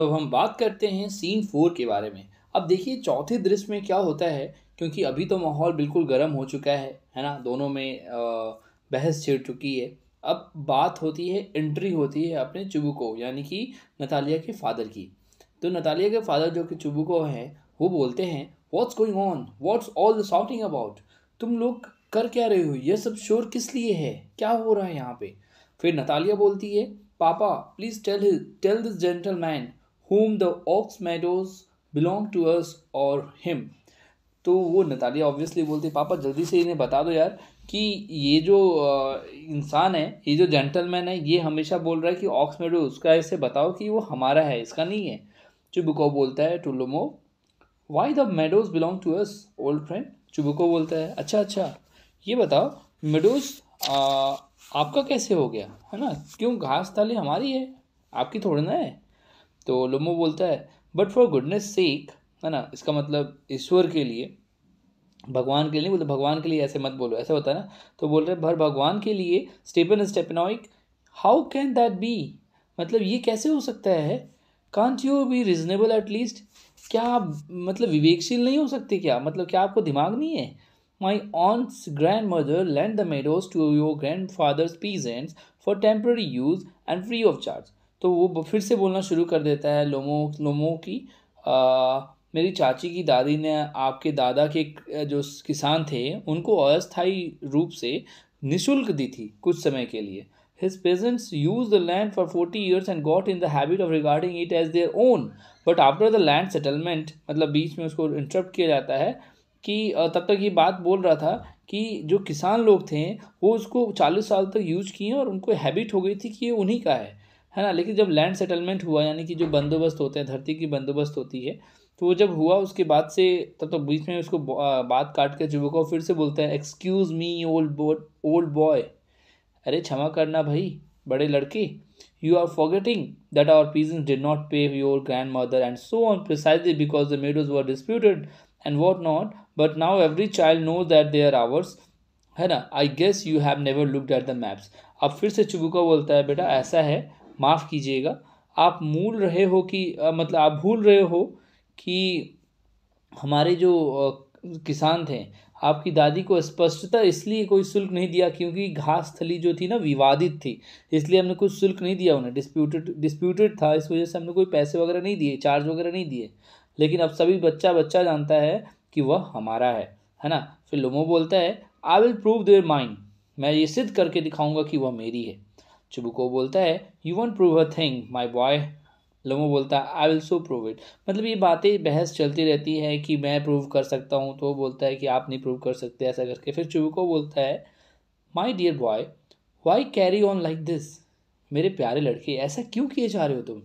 तो अब हम बात करते हैं सीन फोर के बारे में अब देखिए चौथे दृश्य में क्या होता है क्योंकि अभी तो माहौल बिल्कुल गर्म हो चुका है है ना दोनों में बहस छिड़ चुकी है अब बात होती है एंट्री होती है अपने चुबुको यानी कि नतालिया के फादर की तो नतालिया के फादर जो कि चुबुको हैं वो बोलते हैं what's going on what's all the shouting about तुम लोग कर क्या रहे हो यह सब शोर किस लिए है क्या हो रहा है यहाँ पे फिर नतालिया बोलती है papa please tell tell this gentleman whom the ox meadows belong to us or him तो वो नतालिया ऑब्वियसली बोलती पापा जल्दी से इन्हें बता दो यार कि ये जो इंसान है ये जो जेंटलमैन है ये हमेशा बोल रहा है कि ऑक्स मेडो उसका ऐसे बताओ कि वो हमारा है इसका नहीं है चुबको बोलता है to Lomov why the meadows belong to us old friend Chubukov बोलता है अच्छा अच्छा ये बताओ मेडोज आपका कैसे हो गया है ना क्यों घास थाली हमारी है आपकी थोड़ी ना है तो लोमो बोलता है बट फॉर गुडनेस सेक है ना इसका मतलब ईश्वर के लिए भगवान के लिए बोलते भगवान के लिए ऐसे मत बोलो ऐसा होता है ना तो बोल रहे भर भगवान के लिए Stepan Stepanovich how can that be मतलब ये कैसे हो सकता है can't you be reasonable at least क्या आप मतलब विवेकशील नहीं हो सकते क्या मतलब क्या आपको दिमाग नहीं है my aunt's grandmother land the meadows to your grandfather's peasants for temporary use and free of charge तो वो फिर से बोलना शुरू कर देता है लोमो लोमो की आ, मेरी चाची की दादी ने आपके दादा के जो किसान थे उनको अस्थायी रूप से निशुल्क दी थी कुछ समय के लिए his peasants use the land for forty years and got in the habit of regarding it as their own but after the land settlement मतलब बीच में उसको इंटरप्ट किया जाता है कि तब तक ये बात बोल रहा था कि जो किसान लोग थे वो उसको चालीस साल तक यूज किए और उनको हैबिट हो गई थी कि ये उन्हीं का है है ना लेकिन जब लैंड सेटलमेंट हुआ यानी कि जो बंदोबस्त होते हैं धरती की बंदोबस्त होती है तो वो जब हुआ उसके बाद से तब तो बीच में उसको बात काट के युवक को फिर से बोलता है excuse me old boy old boy अरे क्षमा करना भाई बड़े लड़के you are forgetting that our peasants did not pay your grandmother and so on precisely because the meadows were disputed and what not but now every child knows that they are ours है ना I guess you have never looked at the maps अब फिर से चुबुका बोलता है बेटा ऐसा है माफ़ कीजिएगा आप मूल रहे हो कि मतलब आप भूल रहे हो कि हमारे जो किसान थे आपकी दादी को स्पष्टता इसलिए कोई शुल्क नहीं दिया क्योंकि घास थली जो थी ना विवादित थी इसलिए हमने कुछ शुल्क नहीं दिया उन्हें डिस्प्यूटेड डिस्प्यूटेड था इस वजह से हमने कोई पैसे वगैरह नहीं दिए चार्ज वगैरह नहीं दिए लेकिन अब सभी बच्चा बच्चा जानता है कि वह हमारा है है ना फिर लोमो बोलता है I will prove they're mine मैं ये सिद्ध करके दिखाऊंगा कि वह मेरी है चुबुको बोलता है you won't prove a thing my boy Lomov बोलता है I will so prove it मतलब ये बातें बहस चलती रहती है कि मैं प्रूव कर सकता हूँ तो बोलता है कि आप नहीं प्रूव कर सकते ऐसा करके फिर चुबुको बोलता है my dear boy why carry on like this मेरे प्यारे लड़के ऐसा क्यों किए जा रहे हो तुम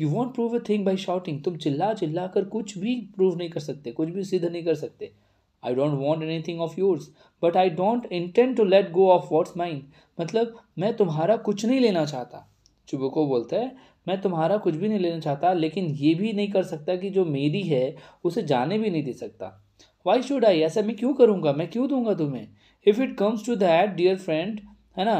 you won't prove a thing by shouting तुम चिल्ला चिल्ला कर कुछ भी प्रूव नहीं कर सकते कुछ भी सिद्ध नहीं कर सकते I don't want anything of yours but I don't intend to let go of what's mine मतलब मैं तुम्हारा कुछ नहीं लेना चाहता चुबको बोलता है मैं तुम्हारा कुछ भी नहीं लेना चाहता लेकिन ये भी नहीं कर सकता कि जो मेरी है उसे जाने भी नहीं दे सकता वाई शुड आई ऐसा मैं क्यों करूँगा मैं क्यों दूंगा तुम्हें if it comes to that dear friend है ना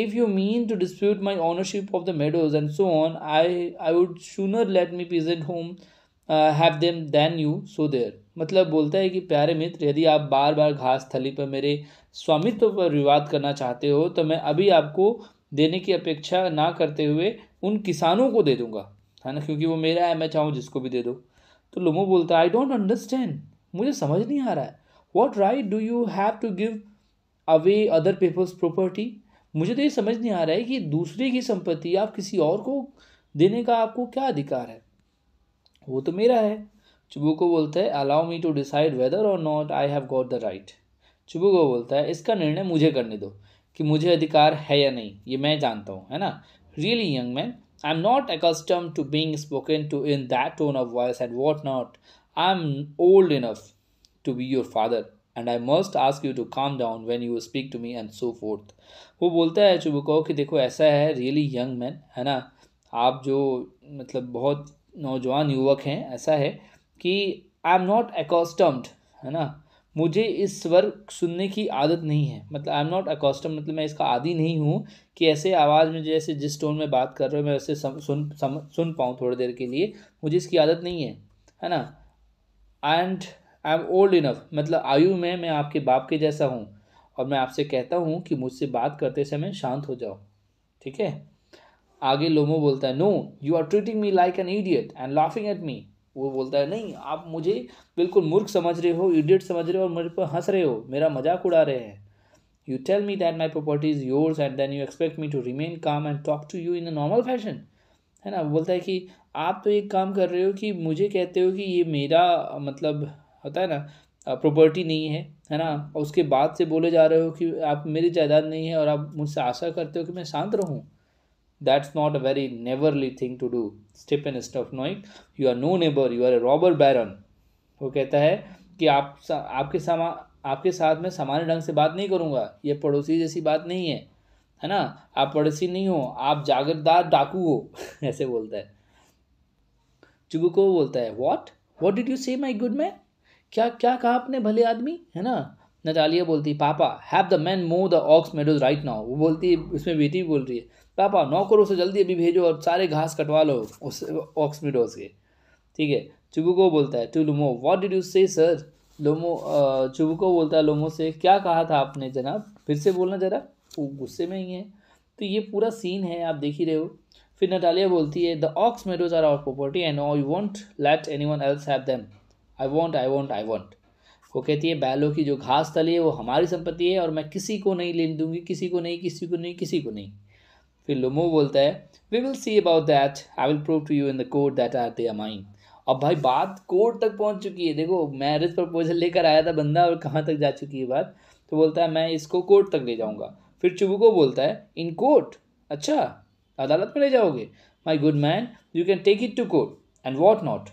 if you mean to dispute my ownership of the meadows and so on i i would sooner let me peasant home uh, have them than you so there मतलब बोलता है कि प्यारे मित्र यदि आप बार बार घास थली पर मेरे स्वामित्व पर विवाद करना चाहते हो तो मैं अभी आपको देने की अपेक्षा ना करते हुए उन किसानों को दे दूंगा है ना क्योंकि वो मेरा है मैं चाहूँ जिसको भी दे दो तो लोमो बोलता है आई डोंट अंडरस्टैंड मुझे समझ नहीं आ रहा है what right do you have to give away other people's property मुझे तो ये समझ नहीं आ रहा है कि दूसरे की संपत्ति आप किसी और को देने का आपको क्या अधिकार है वो तो मेरा है चुबुको बोलता है allow me to decide whether or not I have got the right Chubukov बोलता है इसका निर्णय मुझे करने दो कि मुझे अधिकार है या नहीं ये मैं जानता हूँ है ना really young man I am not accustomed to being spoken to in that tone of voice and what not I am old enough to be your father and I must ask you to calm down when you speak to me and so forth वो बोलता है चुबुको कि देखो ऐसा है really young man है ना आप जो मतलब बहुत नौजवान युवक हैं ऐसा है कि आई एम नॉट अकॉस्टम्ड है ना मुझे इस स्वर सुनने की आदत नहीं है मतलब आई एम नॉट अकॉस्टम मतलब मैं इसका आदि नहीं हूँ कि ऐसे आवाज़ में जैसे जिस टोन में बात कर रहे हो मैं वैसे सुन सम, सुन पाऊँ थोड़ी देर के लिए मुझे इसकी आदत नहीं है है ना and I am old enough मतलब आयु में मैं आपके बाप के जैसा हूँ और मैं आपसे कहता हूँ कि मुझसे बात करते समय शांत हो जाओ ठीक है आगे लोमो बोलता है no you are treating me like an idiot and laughing at me वो बोलता है नहीं आप मुझे बिल्कुल मूर्ख समझ रहे हो इडियट समझ रहे हो और मेरे पर हंस रहे हो मेरा मजाक उड़ा रहे हैं you tell me that my property is yours and then you expect me to remain calm and talk to you in a normal fashion है ना बोलता है कि आप तो एक काम कर रहे हो कि मुझे कहते हो कि ये मेरा मतलब होता है ना प्रॉपर्टी नहीं है है ना और उसके बाद से बोले जा रहे हो कि आप मेरी जायदाद नहीं है और आप मुझसे आशा करते हो कि मैं शांत रहूँ That's not a very neighborly thing to do. step Stephen knowing you are no neighbor, you are a robber baron. वो कहता है कि आप आपके समा आपके साथ में सामान्य ढंग से बात नहीं करूँगा ये पड़ोसी जैसी बात नहीं है है ना आप पड़ोसी नहीं हो आप जागरदार डाकू हो ऐसे बोलता है चुबुको बोलता है वॉट वॉट डिड यू से माई गुड मैन क्या क्या कहा आपने भले आदमी है ना नटालिया बोलती papa have the man move the aux meadows right now वो बोलती है उसमें बेटी बोल रही है पापा करो उसे जल्दी अभी भेजो और सारे घास कटवा लो उस ऑक्स मेडोज के ठीक है चुबुको बोलता है to Lomov what did you say sir Lomov Chubukov बोलता है लोमो से क्या कहा था आपने जनाब फिर से बोलना जरा वो गुस्से में ही है तो ये पूरा सीन है आप देख ही रहे हो फिर नटालिया बोलती है the aux meadows are our property and I won't let anyone else have them I won't I won't I won't वो कहती है बैलों की जो घास तली है वो हमारी संपत्ति है और मैं किसी को नहीं ले दूंगी किसी को नहीं किसी को नहीं किसी को नहीं फिर लोमो बोलता है we will see about that I will prove to you in the court that are they mine अब भाई बात कोर्ट तक पहुंच चुकी है देखो मैरिज प्रपोजल लेकर आया था बंदा और कहाँ तक जा चुकी है बात तो बोलता है मैं इसको कोर्ट तक ले जाऊँगा फिर चुबुको बोलता है इन कोर्ट अच्छा अदालत में ले जाओगे my good man you can take it to court and what not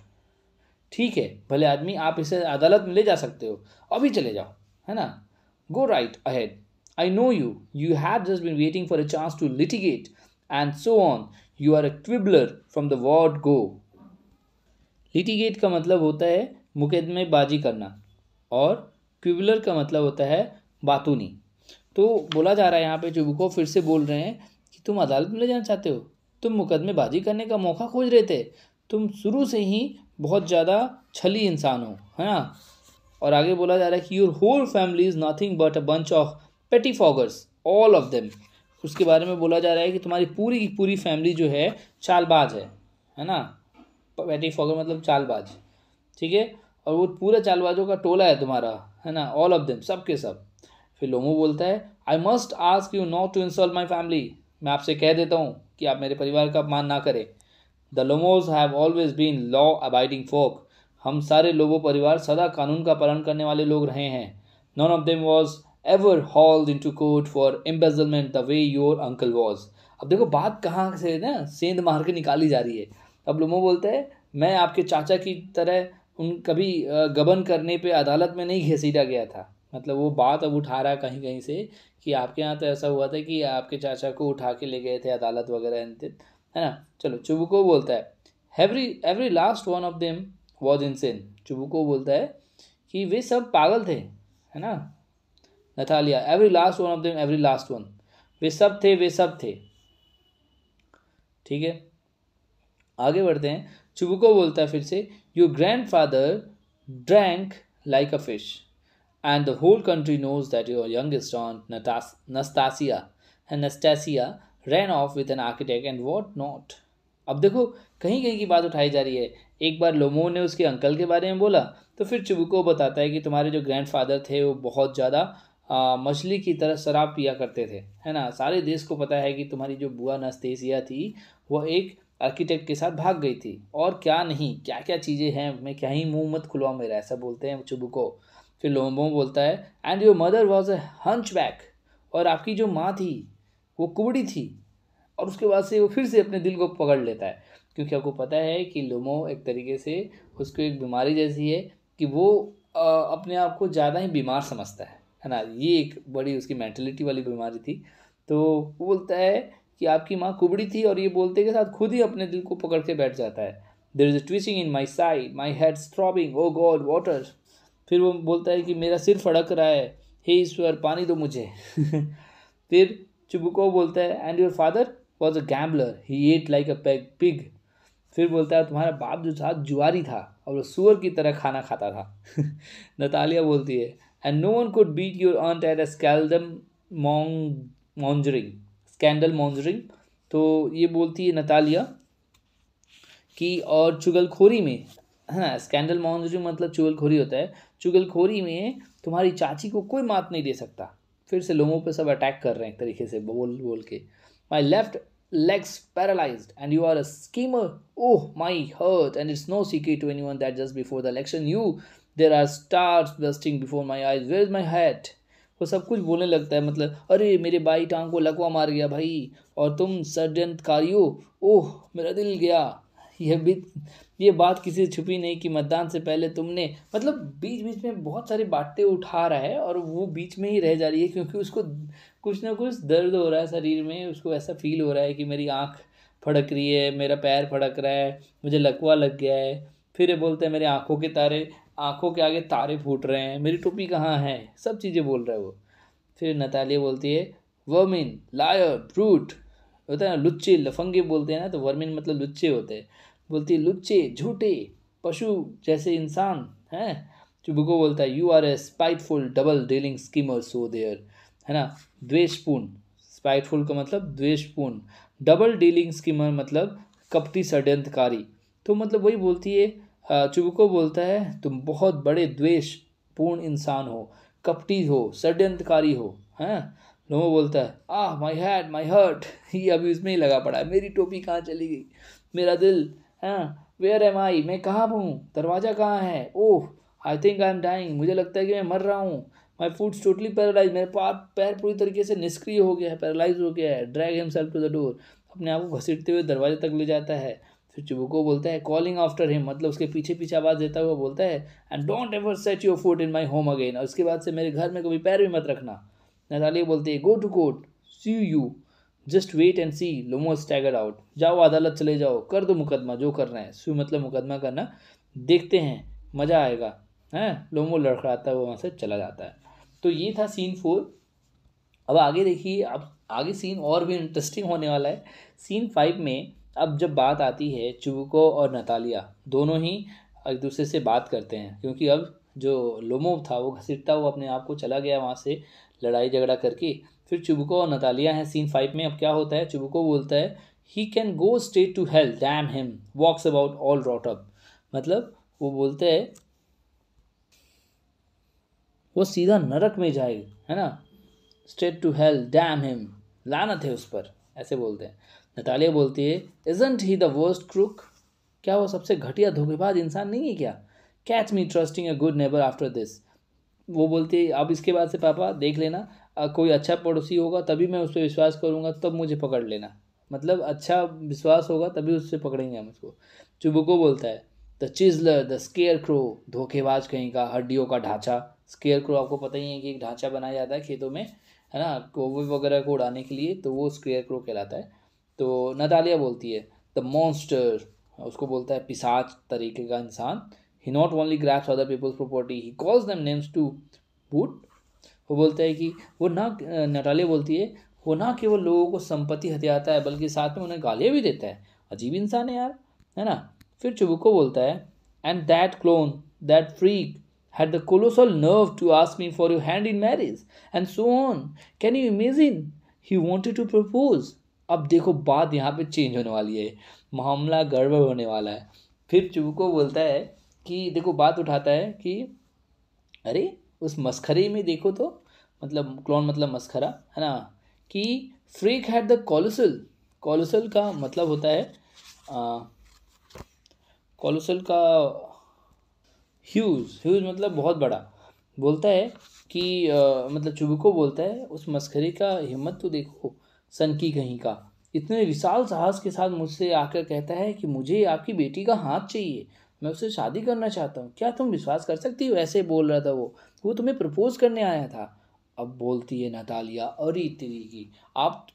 ठीक है भले आदमी आप इसे अदालत में ले जा सकते हो अभी चले जाओ है ना go right ahead I know you you have just been waiting for a chance to litigate and so on you are a quibbler from the word go litigate का मतलब होता है मुकदमेबाजी करना और क्विबलर का मतलब होता है बातूनी तो बोला जा रहा है यहाँ पे जो बुको फिर से बोल रहे हैं कि तुम अदालत में ले जाना चाहते हो तुम मुकदमेबाजी करने का मौका खोज रहे थे तुम शुरू से ही बहुत ज़्यादा छली इंसान हो है ना और आगे बोला जा रहा है कि your whole family is nothing but a bunch of pettifoggers all of them उसके बारे में बोला जा रहा है कि तुम्हारी पूरी की पूरी फैमिली जो है चालबाज है है ना पेटी फॉगर मतलब चालबाज ठीक है और वो पूरा चालबाजों का टोला है तुम्हारा है ना ऑल ऑफ देम सब के सब फिर लोमो बोलता है I must ask you not to insult my family मैं आपसे कह देता हूँ कि आप मेरे परिवार का अपमान ना करें the Lomovs have always been law abiding folk हम सारे लोगों परिवार सदा कानून का पालन करने वाले लोग रहे हैं none of them was ever hauled into court for embezzlement the way your uncle was अब देखो बात कहाँ से ना सेंध मार के निकाली जा रही है अब लोमो बोलते हैं मैं आपके चाचा की तरह उन कभी गबन करने पे अदालत में नहीं घसीटा गया था मतलब वो बात अब उठा रहा कहीं कहीं से कि आपके यहाँ तो ऐसा हुआ था कि आपके चाचा को उठा के ले गए थे अदालत वगैरह है ना चलो चुबुको बोलता है every every last one of them was sane Chubukov बोलता है कि वे सब पागल थे है ना Natalia every last one of them every last one वे सब थे वे सब थे ठीक है आगे बढ़ते हैं चुबुको बोलता है फिर से your grandfather drank like a fish and the whole country knows that your youngest one Nastasia है Nastasia ran off with an architect and what not अब देखो कहीं कहीं की बात उठाई जा रही है एक बार लोमो ने उसके अंकल के बारे में बोला तो फिर चुबुको बताता है कि तुम्हारे जो ग्रैंडफादर थे वो बहुत ज़्यादा मछली की तरह शराब पिया करते थे है ना सारे देश को पता है कि तुम्हारी जो बुआ नस्तेसिया थी वह एक आर्किटेक्ट के साथ भाग गई थी और क्या नहीं क्या क्या चीज़ें हैं मैं क्या ही मुँह मत खुलवा मेरा ऐसा बोलते हैं चुबुको फिर लोमो बोलता है and your mother was a hunchback और आपकी जो माँ थी वो कुबड़ी थी और उसके बाद से वो फिर से अपने दिल को पकड़ लेता है क्योंकि आपको पता है कि लोमो एक तरीके से उसको एक बीमारी जैसी है कि वो आ, अपने आप को ज़्यादा ही बीमार समझता है है ना ये एक बड़ी उसकी मैंटलिटी वाली बीमारी थी तो वो बोलता है कि आपकी माँ कुबड़ी थी और ये बोलते के साथ खुद ही अपने दिल को पकड़ के बैठ जाता है there is a twitching in my side my head throbbing oh god water फिर वो बोलता है कि मेरा सिर फड़क रहा है हे ईश्वर पानी दो मुझे फिर चुबुको बोलता है and your father was a gambler he ate like a pig pig फिर बोलता है तुम्हारा बाप जो था जुआरी था और वो सुअर की तरह खाना खाता था नतालिया बोलती है and no one could beat your aunt at a scandal mong mongering scandal mongering तो ये बोलती है नतालिया कि और चुगलखोरी में है ना स्कैंडल मॉन्जरिंग मतलब चुगलखोरी होता है चुगलखोरी में तुम्हारी चाची को कोई मात नहीं दे सकता फिर से लोगों पे सब अटैक कर रहे हैं एक तरीके से बोल बोल के my left legs paralyse and you are a schemer oh my heart and it's no secret to anyone that just before the election you there are stars bursting before my eyes where is my hat वो सब कुछ बोलने लगता है मतलब अरे मेरे by टांग को लकवा मार गया भाई और तुम सडंत कारियो ओह मेरा दिल गया यह भी ये बात किसी से छुपी नहीं कि मतदान से पहले तुमने मतलब बीच बीच में बहुत सारी बातें उठा रहा है और वो बीच में ही रह जा रही है क्योंकि उसको कुछ ना कुछ दर्द हो रहा है शरीर में उसको ऐसा फील हो रहा है कि मेरी आँख फड़क रही है मेरा पैर फड़क रहा है मुझे लकवा लग गया है फिर ये बोलते हैं मेरे आँखों के तारे आँखों के आगे तारे फूट रहे हैं मेरी टोपी कहाँ है सब चीज़ें बोल रहा है वो फिर नतालिया बोलती है वर्मिन लायर ब्रूट होता है ना लुच्चे लफंगे बोलते हैं ना तो वर्मिन मतलब लुच्चे होते हैं बोलती है लुच्चे झूठे पशु जैसे इंसान हैं चुबको बोलता है you are a spiteful double dealing schemer so there है ना द्वेषपूर्ण स्पाइटफुल का मतलब द्वेषपूर्ण डबल डीलिंग स्कीमर मतलब कपटी षड्यंत्रकारी तो मतलब वही बोलती है चुबको बोलता है तुम बहुत बड़े पूर्ण इंसान हो कपटी हो षड्यंत्रकारी हो हैं लोमो बोलता है आह माई हैड माई हर्ट ये अभी उसमें ही लगा पड़ा है मेरी टोपी कहाँ चली गई मेरा दिल हाँ वेयर एम आई मैं कहाँ हूँ दरवाज़ा कहाँ है oh I think I am dying मुझे लगता है कि मैं मर रहा हूँ माई फूड टोटली पैरालाइज मेरे पास पैर पूरी तरीके से निष्क्रिय हो गया है पैरालाइज हो गया है drag himself to the door अपने आप को घसीटते हुए दरवाजे तक ले जाता है फिर चुबुको बोलता है कॉलिंग आफ्टर हिम मतलब उसके पीछे पीछे आवाज़ देता हुआ बोलता है and don't ever set your foot in my home again और उसके बाद से मेरे घर में कभी पैर भी मत रखना नैताली बोलती है go to court see you just wait and see Lomov stagger out जाओ अदालत चले जाओ कर दो मुकदमा जो करना है सु मतलब मुकदमा करना देखते हैं मज़ा आएगा है लोमो लड़खड़ाता वो वहाँ से चला जाता है तो ये था सीन फोर अब आगे देखिए अब आगे सीन और भी इंटरेस्टिंग होने वाला है सीन फाइव में अब जब बात आती है चुबको और नतालिया दोनों ही एक दूसरे से बात करते हैं क्योंकि अब जो लोमो था वो घसीटता वो अपने आप को चला गया वहाँ से लड़ाई झगड़ा करके फिर चुबको और नतालिया हैं सीन फाइव में अब क्या होता है चुबको बोलता है he can go straight to hell damn him walks about all rot up मतलब वो बोलते हैं वो सीधा नरक में जाए है ना straight to hell damn him लानत है उस पर ऐसे बोलते हैं नतालिया बोलती है isn't he the worst crook क्या वो सबसे घटिया धोखेबाज इंसान नहीं है क्या catch me trusting a good neighbour after this वो बोलती है अब इसके बाद से पापा देख लेना कोई अच्छा पड़ोसी होगा तभी मैं उस पर विश्वास करूँगा तब मुझे पकड़ लेना मतलब अच्छा विश्वास होगा तभी उससे पकड़ेंगे हम उसको चुबुको बोलता है the chiseler the scarecrow धोखेबाज कहीं का हड्डियों का ढांचा स्केयर क्रो आपको पता ही है कि एक ढांचा बनाया जाता है खेतों में है ना कोवे वगैरह को उड़ाने के लिए तो वो स्केयर क्रो कहलाता है तो नतालिया बोलती है द मॉन्स्टर उसको बोलता है पिसाच तरीके का इंसान he not only grabs other people's property he calls them names to boot वो बोलता है कि वो ना नटाले बोलती है वो ना केवल लोगों को संपत्ति हथियाता है बल्कि साथ में उन्हें गालियाँ भी देता है अजीब इंसान है यार है ना फिर चुबुको बोलता है and that clown that freak had the colossal nerve to ask me for you hand in marriage and so on can you imagine he wanted to propose अब देखो बात यहाँ पे चेंज होने वाली है मामला गड़बड़ होने वाला है फिर चुबुको बोलता है कि देखो बात उठाता है कि अरे उस मस्खरे में देखो तो मतलब क्लोन मतलब मस्खरा है ना कि freak had the colossal colossal का मतलब होता है कॉलोसल का ह्यूज ह्यूज मतलब बहुत बड़ा बोलता है कि आ, मतलब चुबको बोलता है उस मस्खरे का हिम्मत तो देखो सन की कहीं का इतने विशाल साहस के साथ मुझसे आकर कहता है कि मुझे आपकी बेटी का हाथ चाहिए मैं उससे शादी करना चाहता हूँ क्या तुम विश्वास कर सकती हो ऐसे बोल रहा था वो वो तुम्हें प्रपोज करने आया था अब बोलती है नतालिया अरे तेरी की आप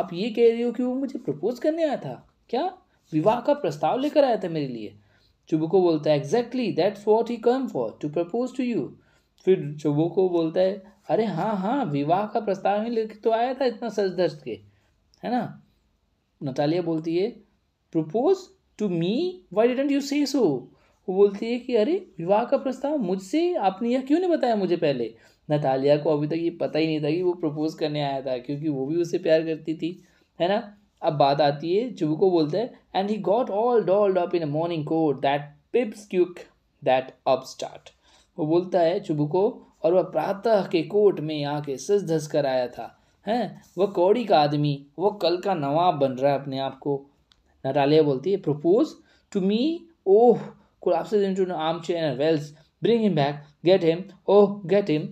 आप ये कह रही हो कि वो मुझे प्रपोज करने आया था क्या विवाह का प्रस्ताव लेकर आया था मेरे लिए चुबको बोलता है exactly that's what he come for to propose to you फिर चुबको बोलता है अरे हाँ हाँ विवाह का प्रस्ताव ही लेकर तो आया था इतना सच धज के है ना नतालिया बोलती है propose to me why didn't you say so वो बोलती है कि अरे विवाह का प्रस्ताव मुझसे आपने यह क्यों नहीं बताया मुझे पहले नतालिया को अभी तक ये पता ही नहीं था कि वो प्रपोज करने आया था क्योंकि वो भी उसे प्यार करती थी है ना अब बात आती है चुबू को बोलता है and he got all dolled up in a morning coat that pipsqueak that upstart वो बोलता है चुबू को और वह प्रातः के कोट में आके सज धस कर आया था हैं वह कौड़ी का आदमी वह कल का नवाब बन रहा है अपने आप को नाटालिया बोलती है propose to me oh collapses into an armchair and wails bring him back get him oh get him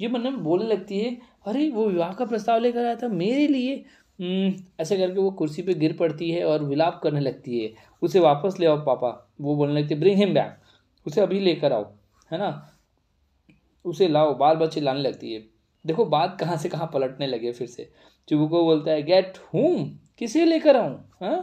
ये में मतलब बोलने लगती है अरे वो विवाह का प्रस्ताव लेकर आया था मेरे लिए हम्म, ऐसे करके वो कुर्सी पे गिर पड़ती है और विलाप करने लगती है उसे वापस ले आओ पापा वो बोलने लगती है ब्रिंग हिम बैक उसे अभी लेकर आओ है ना उसे लाओ बार बच्चे लाने लगती है देखो बात कहाँ से कहाँ पलटने लगे फिर से चुबुको बोलता है गेट हूँ किसे लेकर आऊँ हाँ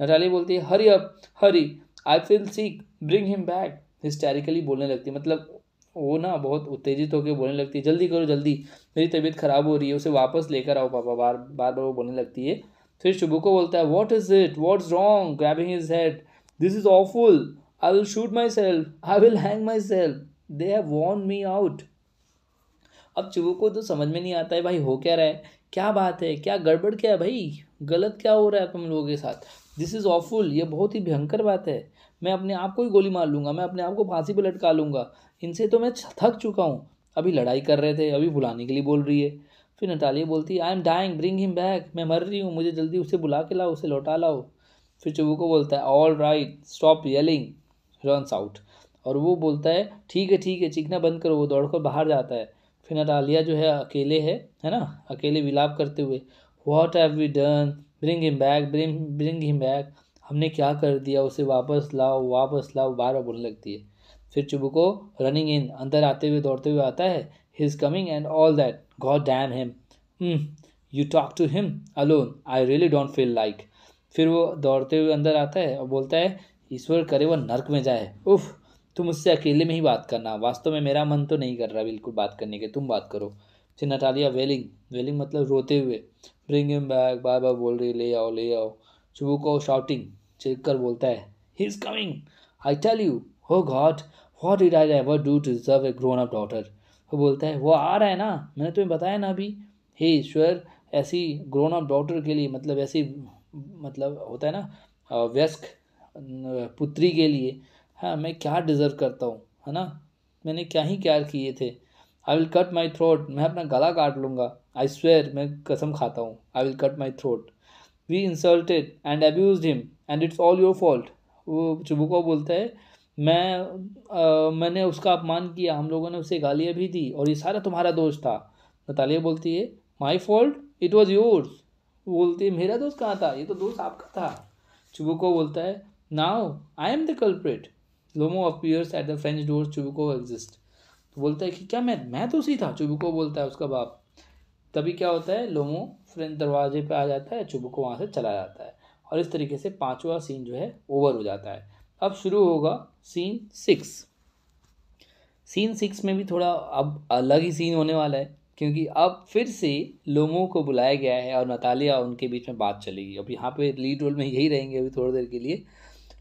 नटाली बोलती है hurry up hurry I feel sick bring him back hysterically बोलने लगती है मतलब वो ना बहुत उत्तेजित होकर बोलने लगती है जल्दी करो जल्दी मेरी तबीयत खराब हो रही है उसे वापस लेकर आओ पापा बार बार बार वो बोलने लगती है फिर शुभ को बोलता है what is it what's wrong grabbing his head this is awful I will shoot myself I will hang myself they have worn me out अब चुबू को तो समझ में नहीं आता है भाई हो क्या रहा है क्या बात है क्या गड़बड़ क्या है भाई गलत क्या हो रहा है तुम लोगों के साथ दिस इज़ ऑफुल ये बहुत ही भयंकर बात है मैं अपने आप को ही गोली मार लूँगा मैं अपने आप को फांसी पर लटका लूँगा इनसे तो मैं थक चुका हूँ अभी लड़ाई कर रहे थे अभी बुलाने के लिए बोल रही है फिर नटालिया बोलती है I am dying bring him back मैं मर रही हूँ मुझे जल्दी उसे बुला के लाओ उसे लौटा लाओ फिर चुबू को बोलता है all right stop yelling runs out और वो बोलता है ठीक है ठीक है चीखना बंद करो वो दौड़ कर बाहर जाता है फिर नटालिया जो है अकेले है है ना अकेले विलाप करते हुए what have we done bring him back bring bring him back हमने क्या कर दिया उसे वापस लाओ वापस लाओ बार बार बोलने लगती है फिर को रनिंग इन अंदर आते हुए दौड़ते हुए आता है he is coming and all that god damn him you talk to him alone I really don't feel like फिर वो दौड़ते हुए अंदर आता है और बोलता है ईश्वर करे वह नर्क में जाए उफ तुम उससे अकेले में ही बात करना वास्तव में मेरा मन तो नहीं कर रहा बिल्कुल बात करने के तुम बात करो फिर नटालिया वेलिंग वेलिंग मतलब रोते हुए bring him back bye bye बोल रही ले आओ ले आओ चुबू को शाउटिंग चिल्क कर बोलता है he is coming I tell you oh God what did I ever do to deserve a grown up daughter वो बोलता है वो आ रहा है ना मैंने तुम्हें बताया ना अभी हे ईश्वर ऐसी ग्रोन अप डॉटर के लिए मतलब ऐसी मतलब होता है ना व्यस्क पुत्री के लिए हाँ मैं क्या डिज़र्व करता हूँ है ना मैंने क्या ही क्या किए थे I will cut my throat मैं अपना गला काट लूँगा आई स्वेयर मैं कसम खाता हूँ I will cut my throat we insulted and abuse him and it's all your fault वो चुबुको बोलता है मैं आ, मैंने उसका अपमान किया हम लोगों ने उसे गालियाँ भी दी और ये सारा तुम्हारा दोष था नतालिया बोलती है my fault it was yours बोलती है मेरा दोस्त कहाँ था ये तो दोस्त आपका था चुबुको बोलता है now I am the culprit Lomov appears at the French door Chubukov exits तो बोलता है कि क्या मैं मैं तो उसी था चुबुको बोलता है उसका बाप तभी क्या होता है लोमो फ्रेंच दरवाजे पे आ जाता है चुभ को वहाँ से चला जाता है और इस तरीके से पांचवा सीन जो है ओवर हो जाता है अब शुरू होगा सीन सिक्स सीन सिक्स में भी थोड़ा अब अलग ही सीन होने वाला है क्योंकि अब फिर से लोमो को बुलाया गया है और नतालिया उनके बीच में बात चलेगी अब यहाँ पे लीड रोल में यही रहेंगे अभी थोड़ी देर के लिए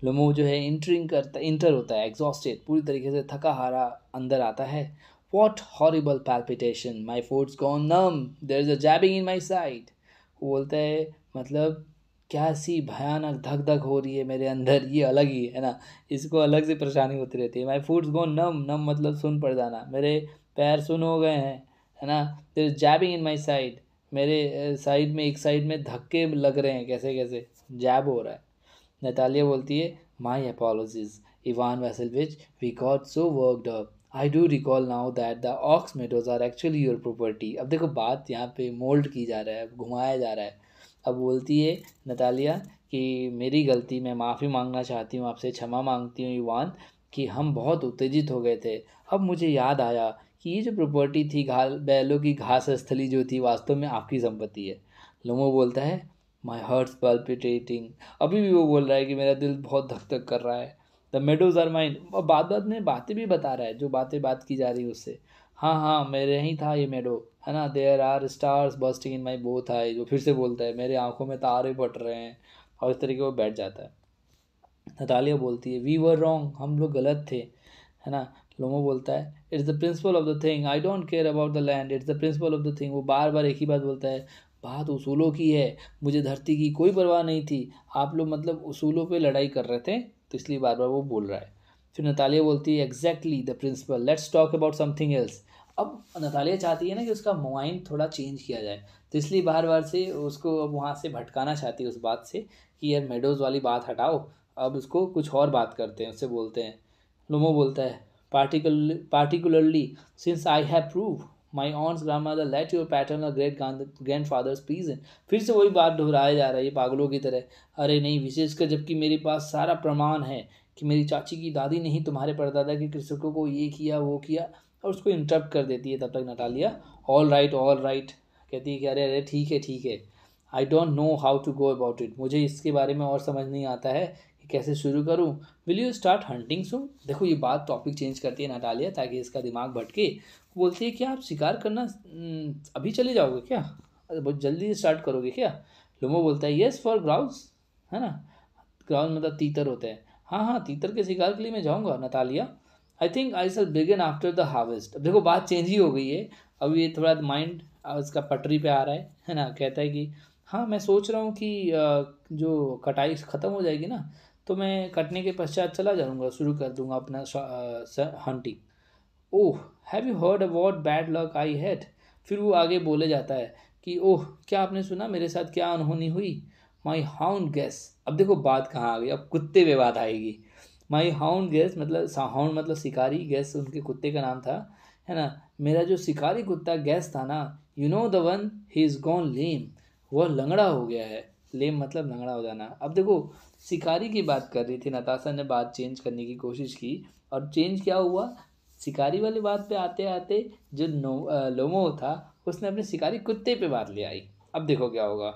लोमो जो है इंटरिंग करता इंटर होता है एग्जॉस्टेड पूरी तरीके से थका हारा अंदर आता है What horrible palpitation! My foot's gone numb. There's a jabbing in my side. वो बोलता है मतलब क्या सी भयानक धक धक हो रही है मेरे अंदर ये अलग ही है ना इसको अलग से परेशानी होती रहती है माई फूड्स गो नम नम मतलब सुन पड़ जाना मेरे पैर सुन हो गए हैं है ना there is jabbing in my side मेरे साइड में एक साइड में धक्के लग रहे हैं कैसे कैसे जैब हो रहा है नैतालिया बोलती है my apologies Ivan Vasilyevich which we got so worked up I do recall now that the aux meadows are actually your property अब देखो बात यहाँ पे मोल्ड की जा रहा है घुमाया जा रहा है अब बोलती है नतालिया कि मेरी गलती मैं माफ़ी मांगना चाहती हूँ आपसे क्षमा मांगती हूँ युवान कि हम बहुत उत्तेजित हो गए थे अब मुझे याद आया कि ये जो प्रॉपर्टी थी घाल बैलों की घास स्थली जो थी वास्तव में आपकी संपत्ति है लोमो बोलता है माई हर्ट्स पल्पिटेटिंग अभी भी वो बोल रहा है कि मेरा दिल बहुत धक धक कर रहा है द मेडोज आर माइंड और बाद बाद में बातें भी बता रहा है जो बातें बात की जा रही है उससे हाँ हाँ मेरे ही था ये मेडो है ना there are stars bursting in my both eye जो फिर से बोलता है मेरे आँखों में तारे पट रहे हैं और इस तरीके वो बैठ जाता है नतालिया बोलती है वी वर रॉन्ग हम लोग गलत थे है ना लोमो बोलता है it's the principle of the thing I don't care about the land it's the principle of the thing वो बार बार एक ही बात बोलता है बात उसूलों की है मुझे धरती की कोई परवाह नहीं थी आप लोग मतलब उसूलों पे लड़ाई कर रहे थे तो इसलिए बार बार वो बोल रहा है फिर नतालिया बोलती है exactly the principle let's talk about something else अब नतालिया चाहती है ना कि उसका माइंड थोड़ा चेंज किया जाए तो इसलिए बार बार से उसको अब वहाँ से भटकाना चाहती है उस बात से कि यार मेडोज़ वाली बात हटाओ अब उसको कुछ और बात करते हैं उससे बोलते हैं लोमो बोलता है particular particularly since I have prove my aunt's grandmother let your pattern or great grandfathers please in फिर से वही बात दोहराया जा रहा है पागलों की तरह अरे नहीं विशेषकर जबकि मेरे पास सारा प्रमाण है कि मेरी चाची की दादी ने ही तुम्हारे परदादा के कृषकों को ये किया वो किया और उसको इंटरप्ट कर देती है तब तक Natalya all right all right कहती है कि अरे अरे ठीक है ठीक है I don't know how to go about it मुझे इसके बारे में और समझ नहीं आता है कैसे शुरू करूँ विल यू स्टार्ट हंटिंग सुन देखो ये बात टॉपिक चेंज करती है नाटालिया ताकि इसका दिमाग भटके बोलती है क्या आप शिकार करना हम्म, अभी चले जाओगे क्या बहुत जल्दी स्टार्ट करोगे क्या लोमो बोलता है येस फॉर ग्राउज है ना ग्राउज मतलब तीतर होते हैं हाँ हाँ तीतर के शिकार के लिए मैं जाऊँगा Natalya I think I sir begin after the harvest अब देखो बात चेंज ही हो गई है अब ये थोड़ा माइंड इसका पटरी पे आ रहा है है ना कहता है कि हाँ मैं सोच रहा हूँ कि जो कटाई ख़त्म हो जाएगी ना तो मैं कटने के पश्चात चला जाऊंगा शुरू कर दूँगा अपना hunting oh have you heard about bad luck I had फिर वो आगे बोले जाता है कि ओह क्या आपने सुना मेरे साथ क्या अनहोनी हुई माई हाउंड गैस अब देखो बात कहाँ आ गई अब कुत्ते पे बात आएगी माई हाउंड गैस मतलब हाउंड मतलब शिकारी गैस उनके कुत्ते का नाम था है ना मेरा जो शिकारी कुत्ता गैस था ना you know the one he is gone lame वह लंगड़ा हो गया है लेम मतलब लंगड़ा हो जाना अब देखो शिकारी की बात कर रही थी नताशा ने बात चेंज करने की कोशिश की और चेंज क्या हुआ शिकारी वाली बात पे आते आते जो नो लोमो था उसने अपने शिकारी कुत्ते पे बात ले आई अब देखो क्या होगा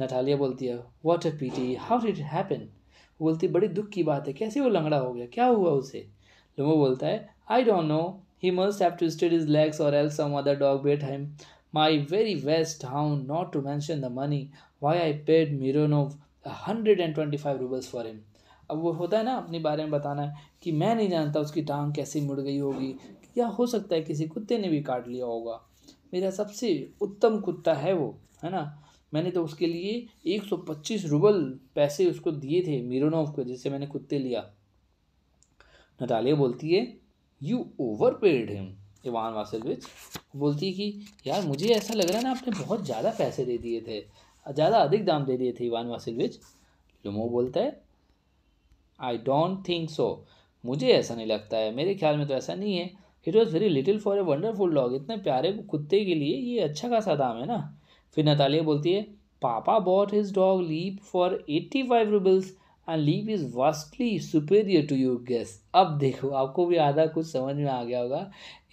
नटालिया बोलती है what a pity how did happen happen बोलती बड़ी दुख की बात है कैसे वो लंगड़ा हो गया क्या हुआ उसे लोमो बोलता है I don't know he must have stayed his legs or else some other dog bit him my very best हाउ not to mention the money why I paid Mironov hundred and twenty five roubles for him अब वो होता है ना अपने बारे में बताना है कि मैं नहीं जानता उसकी टांग कैसी मुड़ गई होगी या हो सकता है किसी कुत्ते ने भी काट लिया होगा मेरा सबसे उत्तम कुत्ता है वो है ना मैंने तो उसके लिए एक सौ पच्चीस रूबल पैसे उसको दिए थे मिरोनोव को जिससे मैंने कुत्ते लिया नटालिया बोलती है you overpaid him Ivan Vasilyevich बोलती है कि यार मुझे ऐसा लग रहा है ना आपने बहुत ज़्यादा पैसे दे दिए थे ज़्यादा अधिक दाम दे दिए थे इवान वासिलविच लुमो बोलता है आई डोंट थिंक सो मुझे ऐसा नहीं लगता है मेरे ख्याल में तो ऐसा नहीं है it was very little for a wonderful dog इतने प्यारे कुत्ते के लिए ये अच्छा खासा दाम है ना फिर नतालिया बोलती है papa bought his dog Leap for eighty five roubles and Leap is vastly superior to you Guess अब देखो आपको भी आधा कुछ समझ में आ गया होगा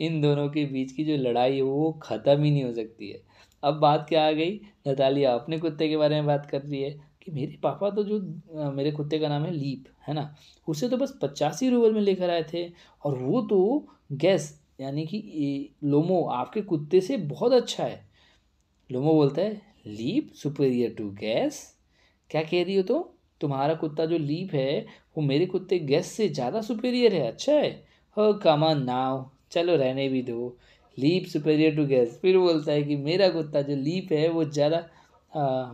इन दोनों के बीच की जो लड़ाई है वो ख़त्म ही नहीं हो सकती है अब बात क्या आ गई नतालिया अपने कुत्ते के बारे में बात कर रही है कि मेरे पापा तो जो मेरे कुत्ते का नाम है लीप है ना उसे तो बस पचासी रूबल में लेकर आए थे और वो तो गैस यानी कि लोमो आपके कुत्ते से बहुत अच्छा है लोमो बोलता है लीप सुपेरियर टू गैस क्या कह रही हो तो तुम्हारा कुत्ता जो लीप है वो मेरे कुत्ते गैस से ज़्यादा सुपेरियर है अच्छा है हो कमा नाव चलो रहने भी दो लीप सुपेरियर टू गैस फिर बोलता है कि मेरा कुत्ता जो लीप है वो ज़्यादा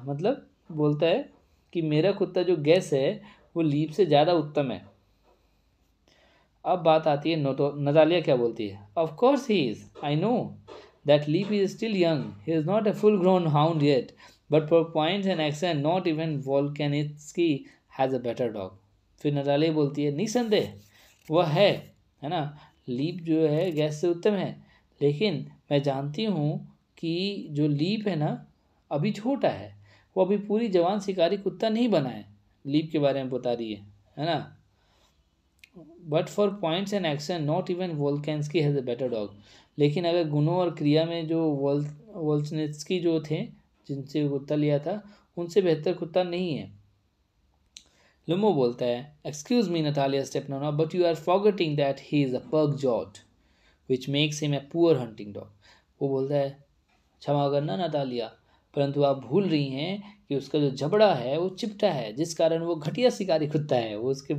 मतलब बोलता है कि मेरा कुत्ता जो गैस है वो लीप से ज़्यादा उत्तम है अब बात आती है नोटो नजालिया क्या बोलती है of course he is I know that Leap is still young he is not a full grown hound yet but for points and action not even की हैज़ अ बेटर डॉग फिर नजालिया बोलती है निसंदेह वह है है ना लीप जो है गैस से उत्तम है लेकिन मैं जानती हूँ कि जो लीप है ना अभी छोटा है वो अभी पूरी जवान शिकारी कुत्ता नहीं बना है लीप के बारे में बता रही है है ना but for points and action not even Volkensky has a better dog लेकिन अगर गुणों और क्रिया में जो वोल वोल्सनेस्की जो थे जिनसे कुत्ता लिया था उनसे बेहतर कुत्ता नहीं है लुमो बोलता है excuse me Natalya Stepanovna but you are forgetting that he is a pug jawed which makes him a poor hunting dog वो बोलता है क्षमा करना नातालिया परंतु आप भूल रही हैं कि उसका जो जबड़ा है वो चिपटा है जिस कारण वो घटिया शिकारी कुत्ता है वो उसके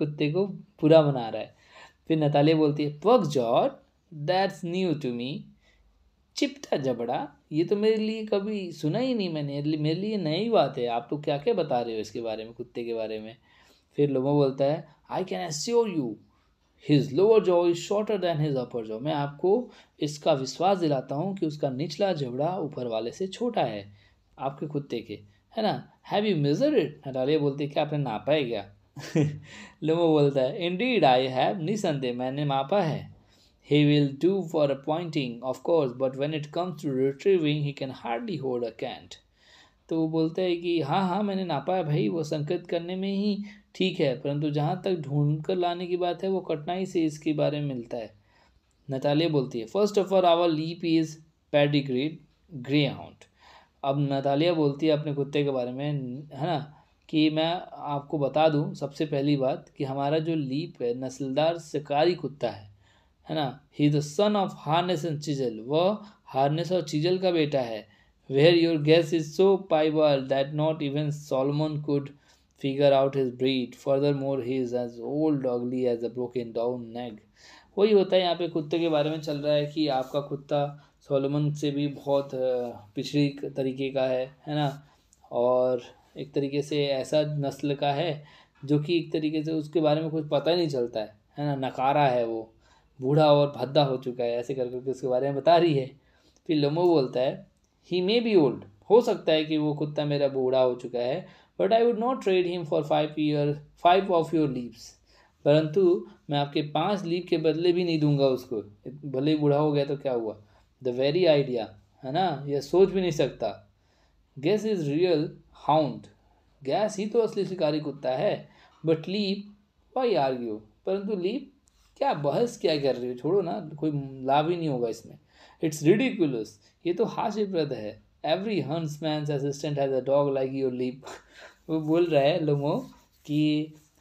कुत्ते को बुरा बना रहा है फिर नताली बोलती है pug jaw that's new to me चिपटा जबड़ा ये तो मेरे लिए कभी सुना ही नहीं मैंने मेरे लिए नई बात है आप तो क्या क्या बता रहे हो इसके बारे में कुत्ते के बारे में फिर लोगों बोलता है I can assure you his lower jaw is shorter than his upper jaw मैं आपको इसका विश्वास दिलाता हूँ कि उसका निचला जबड़ा ऊपर वाले से छोटा है आपके कुत्ते के है ना हैव यू मेजर इट हटाले बोलते क्या आपने नापा है क्या लोमो बोलता है इन डीड आई हैव निसंदेह मैंने मापा है he will do for a pointing off but when it comes to retrieving he can hardly hold a candle तो वो बोलता है कि हाँ हाँ मैंने नापा है भाई वो संकेत करने में ही ठीक है परंतु जहाँ तक ढूंढ कर लाने की बात है वो कठिनाई से इसके बारे में मिलता है नतालिया बोलती है first of all our Leap is pedigreed greyhound अब नतालिया बोलती है अपने कुत्ते के बारे में है ना कि मैं आपको बता दूं सबसे पहली बात कि हमारा जो लीप है नस्लदार शिकारी कुत्ता है है ना he the son of Harness and Chisel वह हार्नेस और चिजल का बेटा है where your Guess is so piebald that not even Solomon could figure out his breed. Furthermore, he is as old ugly as a broken down nag वही होता है यहाँ पे कुत्ते के बारे में चल रहा है कि आपका कुत्ता सोलोमन से भी बहुत पिछड़ी तरीके का है है ना और एक तरीके से ऐसा नस्ल का है जो कि एक तरीके से उसके बारे में कुछ पता ही नहीं चलता है है ना नकारा है वो बूढ़ा और भद्दा हो चुका है ऐसे कर करके उसके बारे में बता रही है फिर लोमो बोलता है ही मे बी ओल्ड हो सकता है कि वो कुत्ता मेरा बूढ़ा हो चुका है but I would not trade him for five year five of your Leaps परंतु मैं आपके पांच लीव के बदले भी नहीं दूंगा उसको भले ही बूढ़ा हो गया तो क्या हुआ द वेरी आइडिया है ना यह सोच भी नहीं सकता Guess is real hound Guess ही तो असली शिकारी कुत्ता है but Leap why are you परंतु लीप क्या बहस क्या कर रही हो छोड़ो ना कोई लाभ ही नहीं होगा इसमें इट्स रिडिकुलस ये तो हास्यप्रद है एवरी मैं assistant has a dog like your Leap वो बोल रहा है लोगों कि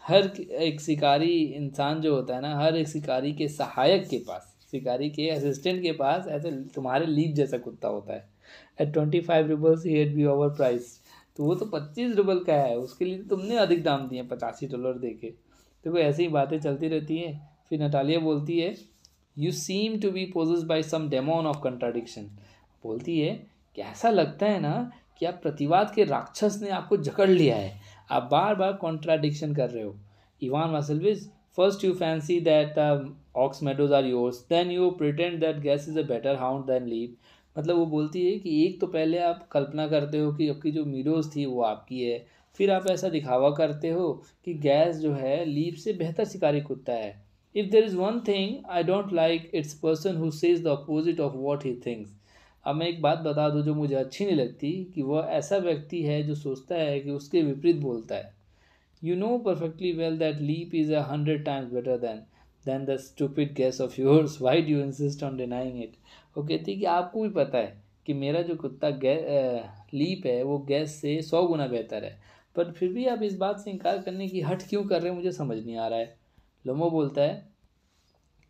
हर एक शिकारी इंसान जो होता है ना हर एक शिकारी के सहायक के पास शिकारी के असिस्टेंट के पास ऐसे तुम्हारे लीप जैसा कुत्ता होता है at twenty five roubles he at be over price तो वो तो पच्चीस रुपल का है उसके लिए तो तुमने अधिक दाम दिए पचासी डॉलर दे के देखो तो ऐसी ही बातें चलती रहती हैं फिर नटालिया बोलती है you seem to be possess by some demon of contradiction बोलती है कि ऐसा लगता है ना कि आप प्रतिवाद के राक्षस ने आपको जकड़ लिया है आप बार बार कॉन्ट्राडिक्शन कर रहे हो Ivan Vasilyevich first you fancy that Ox meadows are yours then you pretend that Guess is a better hound than Leap मतलब वो बोलती है कि एक तो पहले आप कल्पना करते हो कि आपकी जो मीडोज थी वो आपकी है फिर आप ऐसा दिखावा करते हो कि गैस जो है लीप से बेहतर शिकारी कुत्ता है if there is one thing I don't like it's person who says the opposite of what he thinks अब मैं एक बात बता दूँ जो मुझे अच्छी नहीं लगती कि वह ऐसा व्यक्ति है जो सोचता है कि उसके विपरीत बोलता है you know perfectly well that Leap is a hundred times better than than the stupid Guess of yours why do insist on denying it वो कहती है कि आपको भी पता है कि मेरा जो कुत्ता गै लीप है वो गैस से सौ गुना बेहतर है पर फिर भी आप इस बात से इनकार करने की हट क्यों कर रहे हैं मुझे समझ नहीं आ रहा है लम्बो बोलता है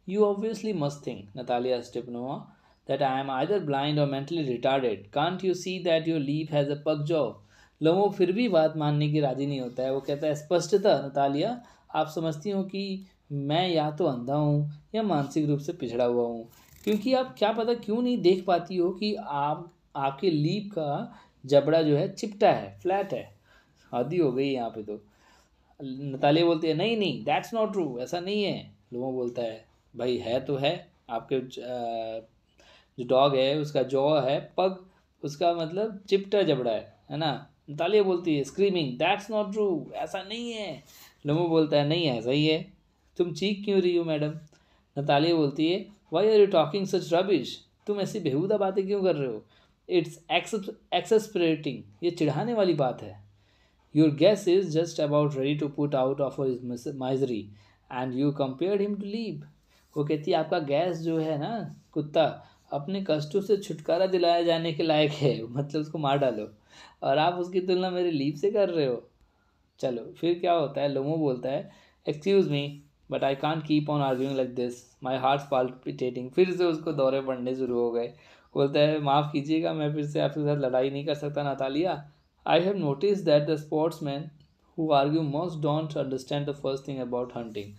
you obviously must think Natalya Stepanovna that I am either blind or mentally retarded. Can't you see that your leaf has a pug jaw? लवो फिर भी बात मानने की राजी नहीं होता है वो कहता है स्पष्टता नतालिया आप समझती हो कि मैं या तो अंधा हूँ या मानसिक रूप से पिछड़ा हुआ हूँ क्योंकि आप क्या पता क्यों नहीं देख पाती हो कि आप आपके लीप का जबड़ा जो है चिपटा है फ्लैट है आदि हो गई यहाँ पे तो नतालिया बोलती है नहीं नहीं दैट्स नॉट ट्रू ऐसा नहीं है लोगों बोलता है भाई है तो है आपके जो डॉग है उसका जॉ है पग उसका मतलब चिपटा जबड़ा है है ना तालिया बोलती है स्क्रीमिंग दैट्स नॉट ट्रू ऐसा नहीं है लम्बू बोलता है नहीं ऐसा ही है तुम चीख क्यों रही हो मैडम नतालिया बोलती है why are you talking such rubbish तुम ऐसी बेहूदा बातें क्यों कर रहे हो इट्स एक्सेस्परेटिंग ये चिढ़ाने वाली बात है your Guess is just about ready to put out of misery and you compare him to Leap वो कहती है आपका गैस जो है ना कुत्ता अपने कष्टों से छुटकारा दिलाया जाने के लायक है मतलब उसको मार डालो और आप उसकी तुलना मेरे लीप से कर रहे हो चलो फिर क्या होता है लोमो बोलता है excuse me but I can't keep on arguing like this my heart palpitating फिर से उसको दौरे पड़ने शुरू हो गए बोलता है माफ़ कीजिएगा मैं फिर से आपके साथ लड़ाई नहीं कर सकता Natalya I have notice that the sportsman who argue most don't understand the first thing about hunting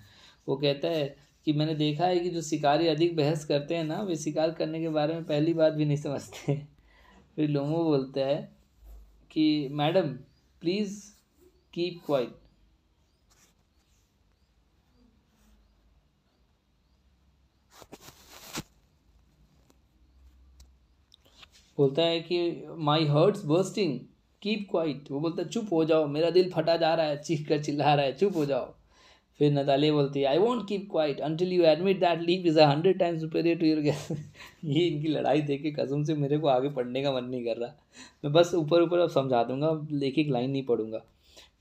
वो कहता है कि मैंने देखा है कि जो शिकारी अधिक बहस करते हैं ना वे शिकार करने के बारे में पहली बात भी नहीं समझते फिर लोमो बोलता है कि मैडम प्लीज़ कीप क्वाइट बोलता है कि my heart's bursting keep quiet वो बोलता है चुप हो जाओ मेरा दिल फटा जा रहा है चीख कर चिल्ला रहा है चुप हो जाओ फिर नताले बोलती है I won't keep quiet until you admit that Leap is a hundred time superior to your Guess ये इनकी लड़ाई देख के कसम से मेरे को आगे पढ़ने का मन नहीं कर रहा मैं बस ऊपर ऊपर अब समझा दूंगा एक एक लाइन नहीं पढ़ूंगा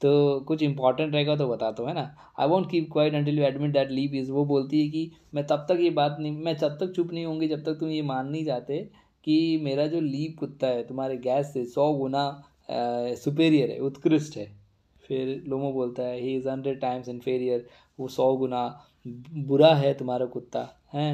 तो कुछ इंपॉर्टेंट रहेगा तो बताता हूँ है ना I won't keep quiet until you admit that Leap is वो बोलती है कि मैं तब तक ये बात नहीं मैं तब तक चुप नहीं होंगी जब तक तुम ये मान नहीं जाते कि मेरा जो लीप कुत्ता है तुम्हारे गैस से सौ गुना सुपेरियर है उत्कृष्ट है फिर लोमो बोलता है he is hundred times inferior वो सौ गुना बुरा है तुम्हारा कुत्ता है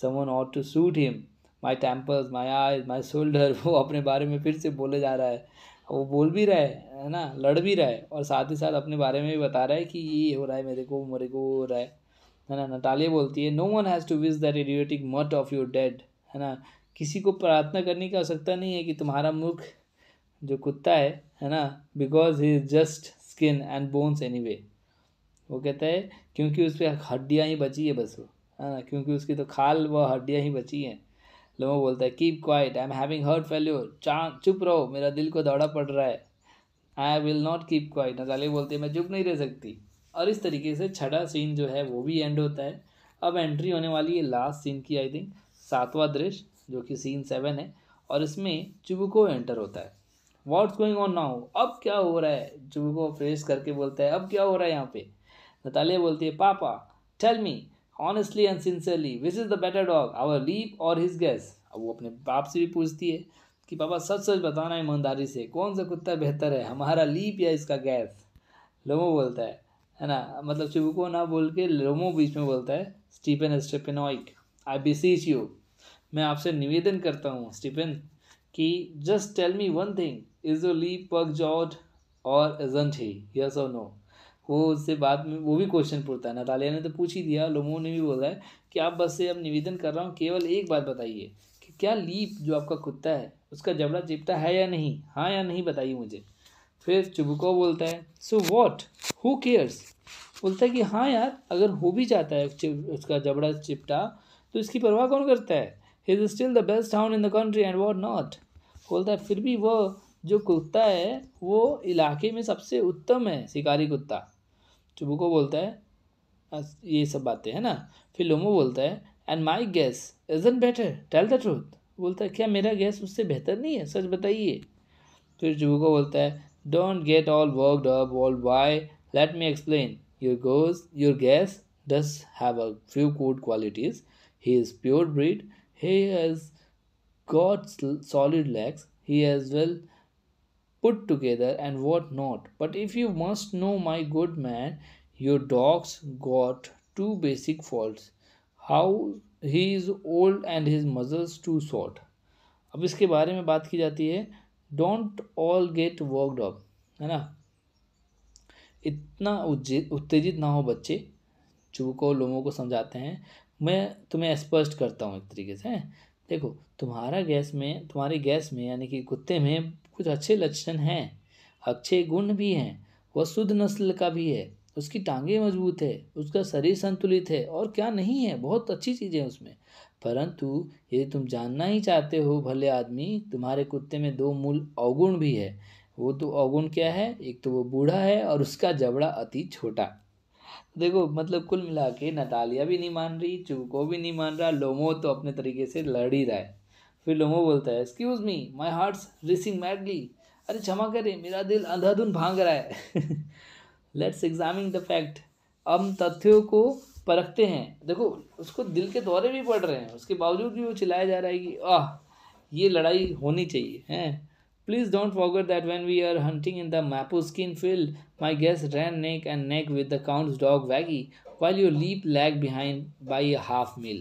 someone ought to shoot him my temples my eyes my shoulder वो अपने बारे में फिर से बोले जा रहा है वो बोल भी रहा है है ना लड़ भी रहा है और साथ ही साथ अपने बारे में भी बता रहा है कि ये हो रहा है मेरे को मेरे को हो रहा है है ना नटालिया बोलती है no one has to wish that idiotic mutt of your dead है ना किसी को प्रार्थना करने की आवश्यकता नहीं है कि तुम्हारा मुख जो कुत्ता है है ना because he is just skin and bones anyway वो कहता है क्योंकि उस पर हड्डियाँ ही बची है बस वो है ना क्योंकि उसकी तो खाल व हड्डियाँ ही बची हैं लोमो बोलता है keep quiet I am having heart failure चाँ चुप रहो मेरा दिल को दौड़ा पड़ रहा है I will not keep quiet Natalia बोलते मैं चुप नहीं रह सकती और इस तरीके से छठा सीन जो है वो भी एंड होता है अब एंट्री होने वाली है लास्ट सीन की आई थिंक सातवां दृश्य जो कि सीन सेवन है और इसमें चुबको एंटर होता है व्हाट्स गोइंग ऑन नाउ अब क्या हो रहा है जुबू को प्रेस करके बोलता है अब क्या हो रहा है यहाँ पे नतालिया बोलती है papa tell me honestly and sincerely which is the better dog our Leap और हिज गैस अब वो अपने बाप से भी पूछती है कि पापा सच सच बताना ईमानदारी से कौन सा कुत्ता बेहतर है हमारा लीप या इसका गैस लोमो बोलता है है ना मतलब शिबू को ना बोल के लोमो बीच में बोलता है Stephen Stepanovich I beseech you मैं आपसे निवेदन करता हूँ स्टीफन कि just tell me one thing is your Leap जॉर्ज और एजेंट ही यस और नो वो उससे बाद में वो भी क्वेश्चन पूछता है नतालिया ने तो पूछ ही दिया लोमो ने भी बोला है कि आप बस से अब निवेदन कर रहा हूँ केवल एक बात बताइए कि क्या लीप जो आपका कुत्ता है उसका जबड़ा चिपटा है या नहीं हाँ या नहीं बताइए मुझे फिर चुबुको बोलता है सो वॉट हु केयर्स बोलता है कि हाँ यार अगर हो भी जाता है उसका जबड़ा चिपटा तो इसकी परवाह कौन करता है he is still the best town in the country and what not बोलता है फिर भी वो जो कुत्ता है वो इलाके में सबसे उत्तम है शिकारी कुत्ता चुबू को बोलता है ये सब बातें है ना फिर लोमो बोलता है and my Guess is better tell the truth बोलता है क्या मेरा गैस उससे बेहतर नहीं है सच बताइए फिर चुबू को बोलता है don't get all work up all why let me explain your goes your Guess does have a few good qualities he is pure breed he is got solid legs he as well put together and what not. But if you must know, my good man, your dog's got two basic faults. How he is old and his muscles too short. अब इसके बारे में बात की जाती है don't all get worked up है ना इतना उत्तेजित ना हो बच्चे चूको लोगों को समझाते हैं मैं तुम्हें स्पष्ट करता हूँ एक तरीके से देखो तुम्हारा गैस में तुम्हारे गैस में यानी कि कुत्ते में कुछ अच्छे लक्षण हैं अच्छे गुण भी हैं वह शुद्ध नस्ल का भी है उसकी टांगे मजबूत है उसका शरीर संतुलित है और क्या नहीं है बहुत अच्छी चीज़ें हैं उसमें परंतु यदि तुम जानना ही चाहते हो भले आदमी तुम्हारे कुत्ते में दो मूल अवगुण भी है वो तो अवगुण क्या है एक तो वो बूढ़ा है और उसका जबड़ा अति छोटा देखो मतलब कुल मिला के नटालिया भी नहीं मान रही चुको भी नहीं मान रहा लोमो तो अपने तरीके से लड़ ही रहा है फिर लोमो बोलता है excuse me my heart's rising madly अरे क्षमा करे मेरा दिल अंधाधुन भांग रहा है लेट्स एग्जामिन द फैक्ट हम तथ्यों को परखते हैं देखो उसको दिल के दौरे भी पड़ रहे हैं उसके बावजूद भी वो चिल्लाया जा रहा है कि आह ये लड़ाई होनी चाहिए हैं Please don't forget that when we are hunting in the Mapuskin field, my guest ran neck and neck with the count's dog Waggy, while your leap lag behind by a half mil.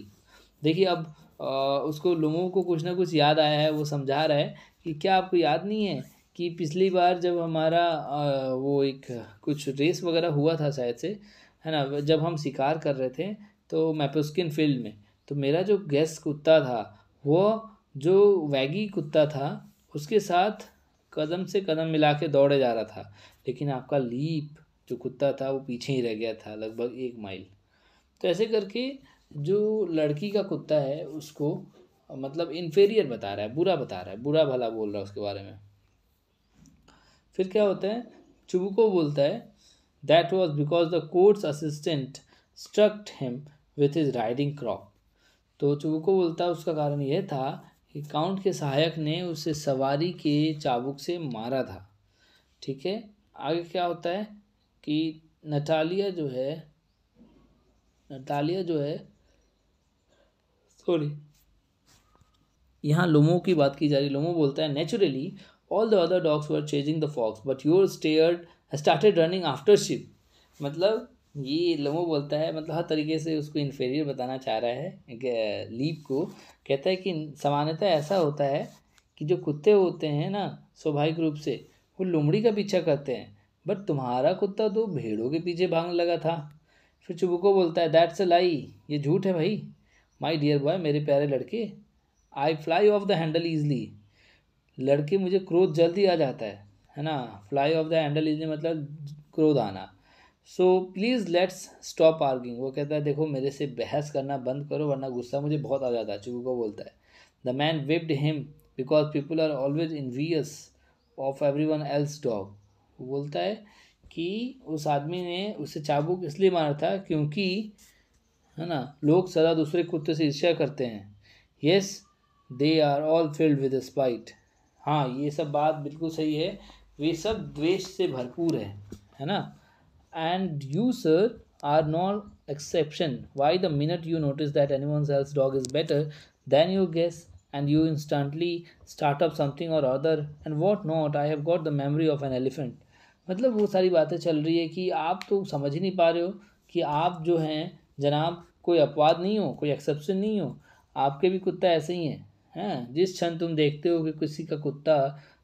देखिए अब आ, उसको लोगों को कुछ ना कुछ याद आया है वो समझा रहा है कि क्या आपको याद नहीं है कि पिछली बार जब हमारा आ, वो एक कुछ रेस वगैरह हुआ था शायद से है ना जब हम शिकार कर रहे थे तो मैपोस्किन फील्ड में तो मेरा जो गेस्ट कुत्ता था वो जो वैगी कुत्ता था उसके साथ कदम से कदम मिला के दौड़े जा रहा था लेकिन आपका लीप जो कुत्ता था वो पीछे ही रह गया था लगभग एक माइल तो ऐसे करके जो लड़की का कुत्ता है उसको मतलब इन्फेरियर बता रहा है बुरा बता रहा है बुरा भला बोल रहा है उसके बारे में फिर क्या होता है चुबुको बोलता है that was because the court's assistant struck him with his riding crop तो चुबुको बोलता है उसका कारण यह था कि काउंट के सहायक ने उसे सवारी के चाबुक से मारा था ठीक है आगे क्या होता है कि नटालिया जो है नटालिया जो है सॉरी यहाँ लोमो की बात की जा रही लोमो बोलता है naturally all the other dogs were chasing the fox but your stair started running after sheep मतलब ये लमो बोलता है मतलब हर तरीके से उसको इन्फेरियर बताना चाह रहा है लीप को कहता है कि सामान्यतः ऐसा होता है कि जो कुत्ते होते हैं ना स्वाभाविक रूप से वो लोमड़ी का पीछा करते हैं बट तुम्हारा कुत्ता तो भेड़ों के पीछे भागने लगा था फिर चुबको बोलता है दैट्स अ लाई ये झूठ है भाई माई डियर बॉय मेरे प्यारे लड़के I fly off the handle easily लड़के मुझे क्रोध जल्दी आ जाता है है ना fly off the handle easily मतलब क्रोध आना so please let's stop arguing वो कहता है देखो मेरे से बहस करना बंद करो वरना गुस्सा मुझे बहुत आ जाता है चुकू को बोलता है the man whipped him because people are always वीअस of everyone else dog वो बोलता है कि उस आदमी ने उसे चाबुक इसलिए मारा था क्योंकि है ना लोग सदा दूसरे कुत्ते से ईर्ष्या करते हैं yes they are all filled with spite हाँ ये सब बात बिल्कुल सही है वे सब द्वेष से भरपूर है है ना and you sir are no exception why the minute you notice that anyone else dog is better then you guess and you instantly start up something or other and what not i have got the memory of an elephant मतलब वो सारी बातें चल रही है कि आप तो समझ ही नहीं पा रहे हो कि आप जो हैं जनाब कोई अपवाद नहीं हो कोई एक्सेप्शन नहीं हो आपके भी कुत्ता ऐसे ही है हैं जिस क्षण तुम देखते हो कि किसी का कुत्ता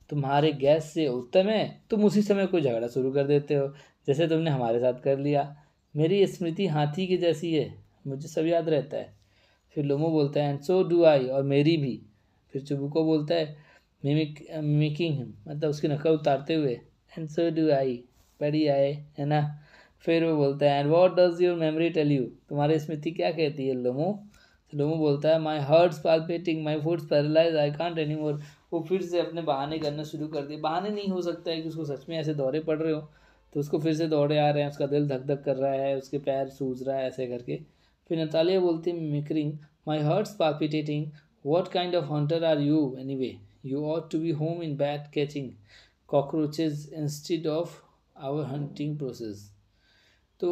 तुम्हारे गैस से उत्तम है तुम उसी समय कोई झगड़ा शुरू कर देते हो जैसे तुमने हमारे साथ कर लिया मेरी स्मृति हाथी की जैसी है मुझे सब याद रहता है फिर लोमो बोलता है एंड सो डू आई और मेरी भी फिर चुबुको बोलता है मिमिक मिमिकिंग हिम मतलब उसकी नकल उतारते हुए एंड सो डू आई पढ़ी आए है ना फिर वो बोलता है and what does your memory tell you तुम्हारी स्मृति क्या कहती है लोमो तो लोमो बोलता है my heart's palpitating my foot's paralysed I can't any more वो फिर से अपने बहाने करना शुरू कर दिए बहाने नहीं हो सकता है कि उसको सच में ऐसे दौरे पड़ रहे हो तो उसको फिर से दौड़े आ रहे हैं उसका दिल धक धक कर रहा है उसके पैर सूझ रहा है ऐसे करके फिर नतालिया बोलती मिकरिंग my heart's palpitating what kind of hunter are you anyway you ought to be home in bed catching cockroaches instead of our hunting process तो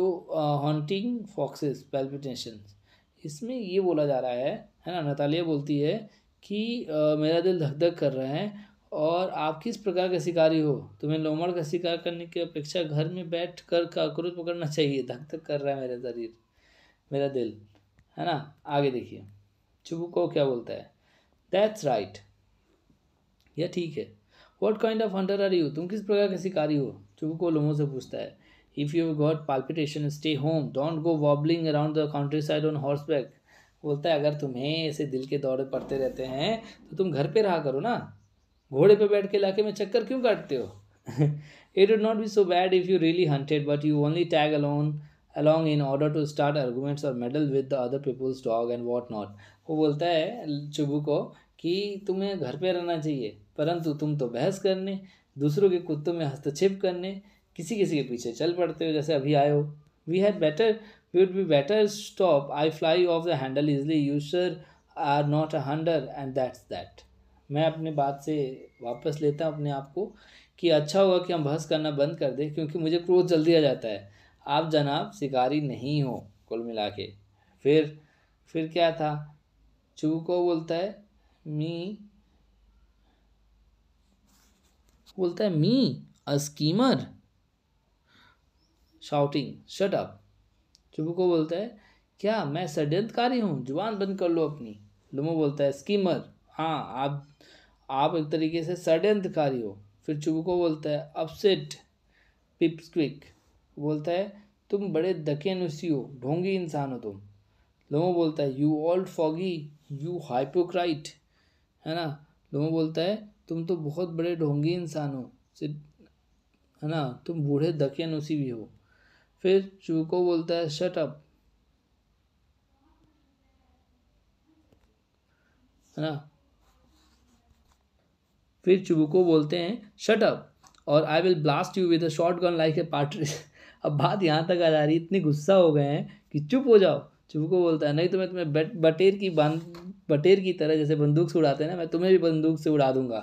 हॉन्टिंग फॉक्सेस पेल्पिटेशन इसमें ये बोला जा रहा है है ना नतालिया बोलती है कि uh, मेरा दिल धक धक कर रहा है और आप किस प्रकार का शिकारी हो तुम्हें लोमड़ का शिकार करने की अपेक्षा घर में बैठ कर काक्रोच पकड़ना चाहिए धक धक कर रहा है मेरा शरीर मेरा दिल है ना आगे देखिए को क्या बोलता है दैट्स राइट यह ठीक है what kind of hunter are you तुम किस प्रकार के शिकारी हो को लोमों से पूछता है if you got palpitation stay home don't go wobbling around the countryside on horseback बोलता है अगर तुम्हें ऐसे दिल के दौरे पड़ते रहते हैं तो तुम घर पे रहा करो ना घोड़े पर बैठ के इलाके में चक्कर क्यों काटते हो it would not be so bad if you really hunted but you only tag alone along in order to start arguments और meddle with the other people's dog and what not वो बोलता है चुबू को कि तुम्हें घर पे रहना चाहिए परंतु तुम तो बहस करने दूसरों के कुत्तों में हस्तक्षेप करने किसी किसी के पीछे चल पड़ते हो जैसे अभी आए हो we had better we would be better stop I fly off the handle easily sure are not a hunter and that's that मैं अपने बात से वापस लेता हूँ अपने आप को कि अच्छा होगा कि हम बहस करना बंद कर दें क्योंकि मुझे क्रोध जल्दी आ जाता है आप जनाब शिकारी नहीं हो कुल मिला के फिर फिर क्या था चू को बोलता है मी बोलता है me a schemer shouting shut up Chubukov बोलता है क्या मैं षड्यंत्रकारी हूँ जुबान बंद कर लो अपनी लुमो बोलता है स्कीमर हाँ आप आप एक तरीके से षड्यंत्रकारी हो फिर चुबको बोलता है अपसेट पिप्स क्विक बोलता है तुम बड़े दकेनुसी हो ढोंगी इंसान हो तुम लोमो बोलता है you old fogey you hypocrite है ना लोमो बोलता है तुम तो बहुत बड़े ढोंगी इंसान हो है ना तुम बूढ़े दकियानुसी भी हो फिर चुबको बोलता है शट अप है ना फिर चुबुको बोलते हैं शट अप और I will blast you with a shotgun like a partridge अब बात यहाँ तक आ जा रही इतने गुस्सा हो गए हैं कि चुप हो जाओ को बोलता है नहीं तो मैं तुम्हें बट बटेर की बंद बटेर की तरह जैसे बंदूक से उड़ाते हैं ना मैं तुम्हें भी बंदूक से उड़ा दूंगा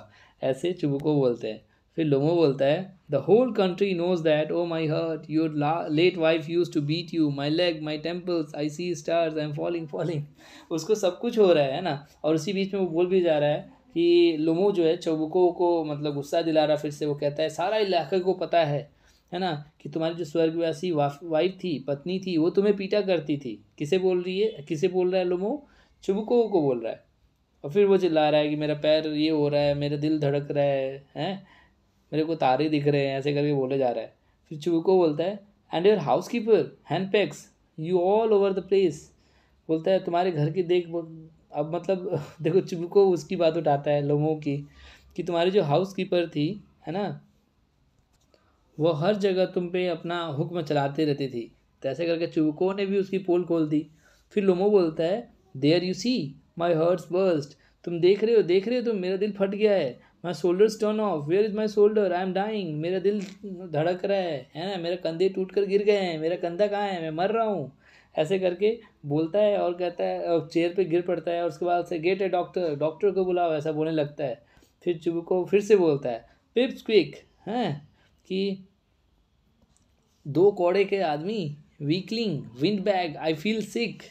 ऐसे चुबको बोलते हैं फिर लोमो बोलता है the whole country knows that oh my heart your late wife used to beat you my leg my temples I see stars I am falling falling उसको सब कुछ हो रहा है ना और उसी बीच में वो बोल भी जा रहा है कि लुमू जो है चौबुको को मतलब गुस्सा दिला रहा फिर से वो कहता है सारा इलाके को पता है है ना कि तुम्हारी जो स्वर्गवासी वाइफ थी पत्नी थी वो तुम्हें पीटा करती थी किसे बोल रही है किसे बोल रहा है लुमू चुबुकों को बोल रहा है और फिर वो चिल्ला रहा है कि मेरा पैर ये हो रहा है मेरा दिल धड़क रहा है हैं मेरे को तारे दिख रहे हैं ऐसे करके बोले जा रहा है फिर चुबुको बोलता है and your housekeeper henpecks you all over the place बोलता है तुम्हारे घर की देख अब मतलब देखो चुबको उसकी बात उठाता है लोगों की कि तुम्हारी जो हाउस कीपर थी है ना वो हर जगह तुम पे अपना हुक्म चलाते रहती थी तैसे तो करके चुबको ने भी उसकी पोल खोल दी फिर लोमो बोलता है there you see my heart's burst तुम देख रहे हो देख रहे हो तुम मेरा दिल फट गया है my shoulder torn off where is my shoulder I am dying मेरा दिल धड़क रहा है है ना मेरा कंधे टूट कर गिर गए हैं मेरा कंधा कहाँ है मैं मर रहा हूँ ऐसे करके बोलता है और कहता है और चेयर पे गिर पड़ता है और उसके बाद से गेट है डॉक्टर डॉक्टर को बुलाओ ऐसा बोलने लगता है फिर चुबू को फिर से बोलता है पिप्स क्विक हैं कि दो कौड़े के आदमी weakling windbag I feel sick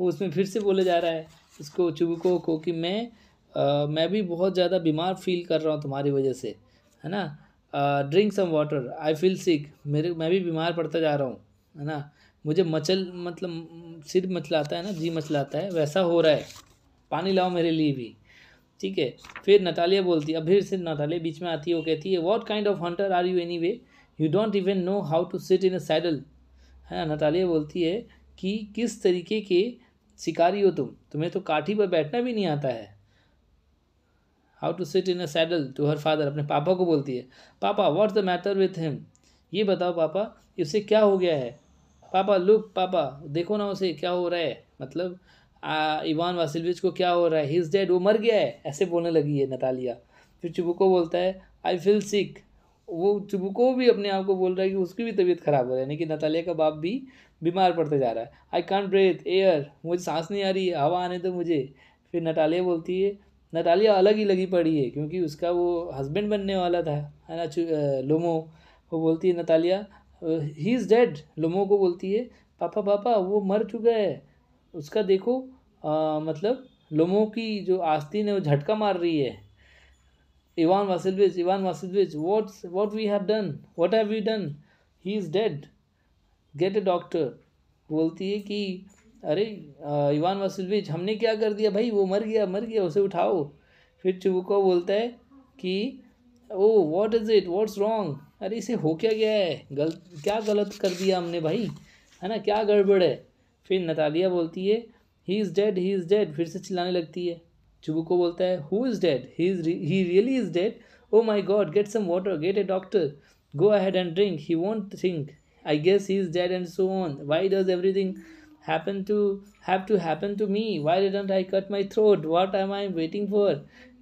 वो उसमें फिर से बोला जा रहा है इसको चुबुको को कि मैं आ, मैं भी बहुत ज़्यादा बीमार फील कर रहा हूँ तुम्हारी वजह से है ना drink some water I feel sick मेरे मैं भी बीमार पड़ता जा रहा हूँ है ना मुझे मचल मतलब सिर मचलाता है ना जी मचलाता है वैसा हो रहा है पानी लाओ मेरे लिए भी ठीक है फिर नतालिया बोलती है अब फिर से नतालिया बीच में आती है वो कहती है what kind of hunter are you anyway you don't even know how to sit in a saddle है ना नतालिया बोलती है कि किस तरीके के शिकारी हो तुम तुम्हें तो काठी पर बैठना भी नहीं आता है how to sit in a saddle to her father अपने पापा को बोलती है papa what's the matter with him ये बताओ पापा इससे क्या हो गया है पापा लुक पापा देखो ना उसे क्या हो रहा है मतलब आ, इवान वासिलविच को क्या हो रहा है हिज डेड वो मर गया है ऐसे बोलने लगी है नतालिया फिर चुबुको बोलता है आई फील सिक वो चुबुको भी अपने आप को बोल रहा है कि उसकी भी तबीयत खराब हो रही है यानी कि नतालिया का बाप भी बीमार पड़ते जा रहा है आई कॉन्ट ब्रेथ एयर मुझे सांस नहीं आ रही है हवा आने तो मुझे फिर नटालिया बोलती है नटालिया अलग ही लगी पड़ी है क्योंकि उसका वो हस्बैंड बनने वाला था है ना लोमो वो बोलती है Natalia he is dead Lomov को बोलती है पापा पापा वो मर चुका है उसका देखो आ, मतलब लोमो की जो आस्तीन है वो झटका मार रही है Ivan Vasilevich Ivan Vasilevich what's what we have done what have we done he is dead get a doctor बोलती है कि अरे इवान वासिलविच हमने क्या कर दिया भाई वो मर गया मर गया उसे उठाओ फिर चुबुको बोलता है कि oh what is it what's wrong अरे इसे हो क्या गया है गलत क्या गलत कर दिया हमने भाई है ना क्या गड़बड़ है फिर नतालिया बोलती है he is dead he is dead फिर से चिल्लाने लगती है को बोलता है who is dead he is he really is dead oh my God get some water get a doctor go ahead and drink he won't think I guess he is dead and so on why does everything happen to have to happen to me? Why didn't I cut my throat? What am I waiting for?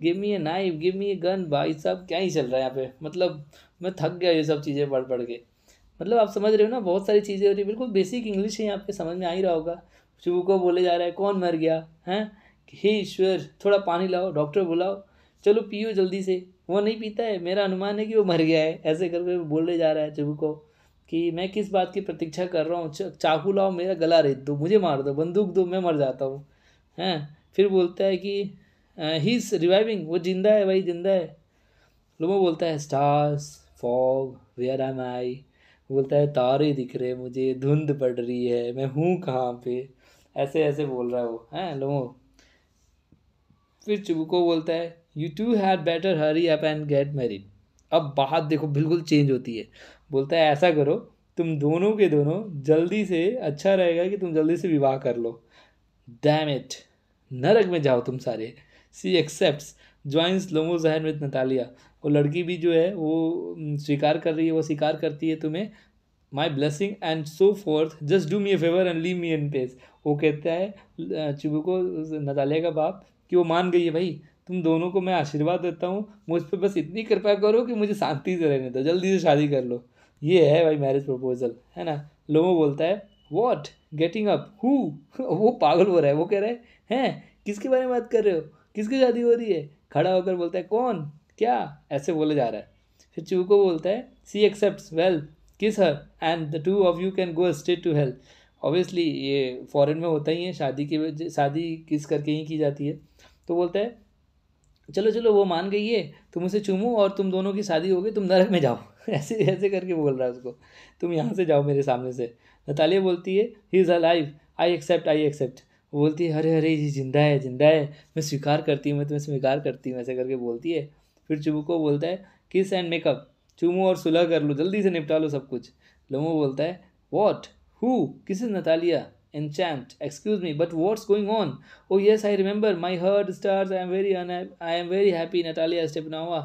Give me a knife give me a gun भाई साहब क्या ही चल रहा है यहाँ पे मतलब मैं थक गया ये सब चीज़ें पढ़ पढ़ के मतलब आप समझ रहे हो ना बहुत सारी चीज़ें हो रही है बिल्कुल बेसिक इंग्लिश है यहाँ पे समझ में आ ही रहा होगा शिव को बोले जा रहा है कौन मर गया है हे ईश्वर थोड़ा पानी लाओ डॉक्टर बुलाओ चलो पियो जल्दी से वो नहीं पीता है मेरा अनुमान है कि वो मर गया है ऐसे करके बोले जा रहा है चिबू को कि मैं किस बात की प्रतीक्षा कर रहा हूँ चाकू लाओ मेरा गला रेत दो मुझे मार दो बंदूक दो मैं मर जाता हूँ हैं फिर बोलता है कि ही इज़ रिवाइविंग वो जिंदा है भाई जिंदा है लोमो बोलता है stars fog where am I बोलता है तारे दिख रहे मुझे धुंध पड़ रही है मैं हूँ कहाँ पे ऐसे ऐसे बोल रहा है वो हैं लोमो फिर चुबको बोलता है you two had better hurry up and get married अब बात देखो बिल्कुल चेंज होती है बोलता है ऐसा करो तुम दोनों के दोनों जल्दी से अच्छा रहेगा कि तुम जल्दी से विवाह कर लो डैम इट नरक में जाओ तुम सारे सी एक्सेप्ट ज्वाइंस लोमो जहन विद नतालिया वो लड़की भी जो है वो स्वीकार कर रही है वो स्वीकार करती है तुम्हें my blessing and so forth just do me a favour and leave me in peace वो कहता है चुबू को नतालिया का बाप कि वो मान गई है भाई तुम दोनों को मैं आशीर्वाद देता हूँ मुझ पर बस इतनी कृपा करो कि मुझे शांति से रहने दो जल्दी से शादी कर लो ये है भाई मैरिज प्रपोजल है ना लोमो बोलता है वॉट गेटिंग अप हु वो पागल हो रहा है वो कह रहे है हैं किसके बारे में बात कर रहे हो किसकी शादी हो रही है खड़ा होकर बोलता है कौन क्या ऐसे बोला जा रहा है फिर चूको बोलता है सी accept well kiss her and the two of you can go straight to hell obviously ये फॉरेन में होता ही है शादी की शादी किस करके ही की जाती है तो बोलता है चलो चलो वो मान गई है तुम उसे चूमो और तुम दोनों की शादी हो गई तुम नरक में जाओ ऐसे ऐसे करके बोल रहा है उसको तुम यहाँ से जाओ मेरे सामने से नतालिया बोलती है he is alive I accept I accept बोलती है अरे अरे ये जिंदा है जिंदा है मैं स्वीकार करती हूँ मैं तुम्हें स्वीकार करती हूँ ऐसे करके बोलती है फिर चुमू को बोलता है किस एंड मेकअप चुमो और सुलह कर लो जल्दी से निपटा लो सब कुछ लोमो बोलता है what who kiss is Natalia enchant excuse me but what's going on oh yes i remember my heart stars i am very unhappy i am very happy natalia stepanova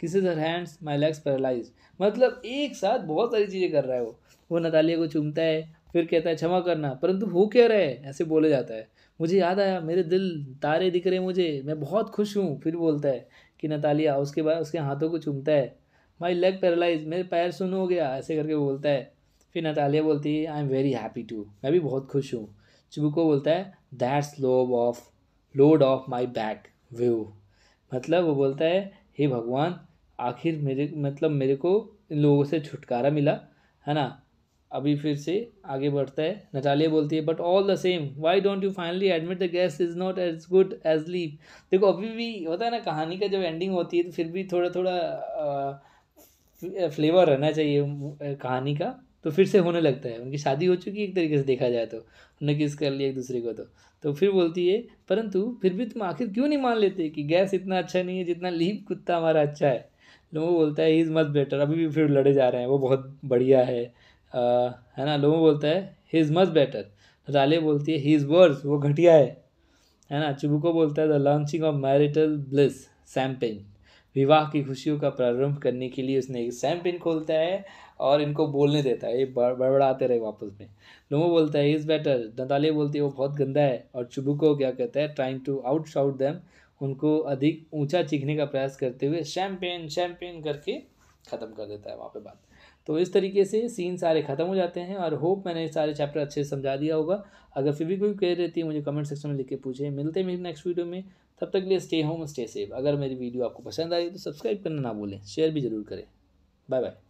kisses her hands my legs paralysed मतलब एक साथ बहुत सारी चीज़ें कर रहा है वो वो नतालिया को चूमता है फिर कहता है क्षमा करना परंतु हो क्या रहे है ऐसे बोले जाता है मुझे याद आया मेरे दिल तारे दिख रहे मुझे मैं बहुत खुश हूँ फिर बोलता है कि नतालिया उसके बाद उसके हाथों को चूमता है माई लेग पैरालाइज मेरे पैर सुन हो गया ऐसे करके बोलता है फिर नतालिया बोलती है I am very happy too मैं भी बहुत खुश हूँ चुबुको बोलता है that's lob off load off my back view मतलब वो बोलता है हे भगवान आखिर मेरे मतलब मेरे को इन लोगों से छुटकारा मिला है ना अभी फिर से आगे बढ़ता है नटालिया बोलती है but all the same why don't you finally admit the Guess is not as good as Leap देखो अभी भी होता है ना कहानी का जब एंडिंग होती है तो फिर भी थोड़ा थोड़ा फ्लेवर रहना चाहिए कहानी का तो फिर से होने लगता है उनकी शादी हो चुकी है एक तरीके से देखा जाए तो उन्होंने किस कर लिया एक दूसरे को तो तो फिर बोलती है परंतु फिर भी तुम आखिर क्यों नहीं मान लेते कि गैस इतना अच्छा नहीं है जितना लीप कुत्ता हमारा अच्छा है लोगों को बोलता है इज़ मच बेटर अभी भी फिर लड़े जा रहे हैं वो बहुत बढ़िया है आ, है ना लोगों बोलता है ही इज़ मच बेटर राले बोलती है ही इज़ वर्स वो घटिया है है ना चुबुको बोलता है the launching of marital bliss champagne विवाह की खुशियों का प्रारंभ करने के लिए उसने एक सैम्पिन खोलता है और इनको बोलने देता है ये बड़बड़ाते रहे वापस में लोमो बोलता है इज़ बेटर दंताले बोलती है वो बहुत गंदा है और चुबुको क्या कहता है trying to out shout them उनको अधिक ऊंचा चीखने का प्रयास करते हुए शैम्पेन शैम्पेन करके ख़त्म कर देता है वहाँ पे बात तो इस तरीके से सीन सारे ख़त्म हो जाते हैं और होप मैंने सारे चैप्टर अच्छे से समझा दिया होगा अगर फिर भी कोई कह रहती है मुझे कमेंट सेक्शन में लिख के पूछे मिलते हैं मेरी नेक्स्ट वीडियो में तब तक के लिए स्टे होम स्टे सेफ अगर मेरी वीडियो आपको पसंद आई तो सब्सक्राइब करना ना भूलें शेयर भी ज़रूर करें बाय बाय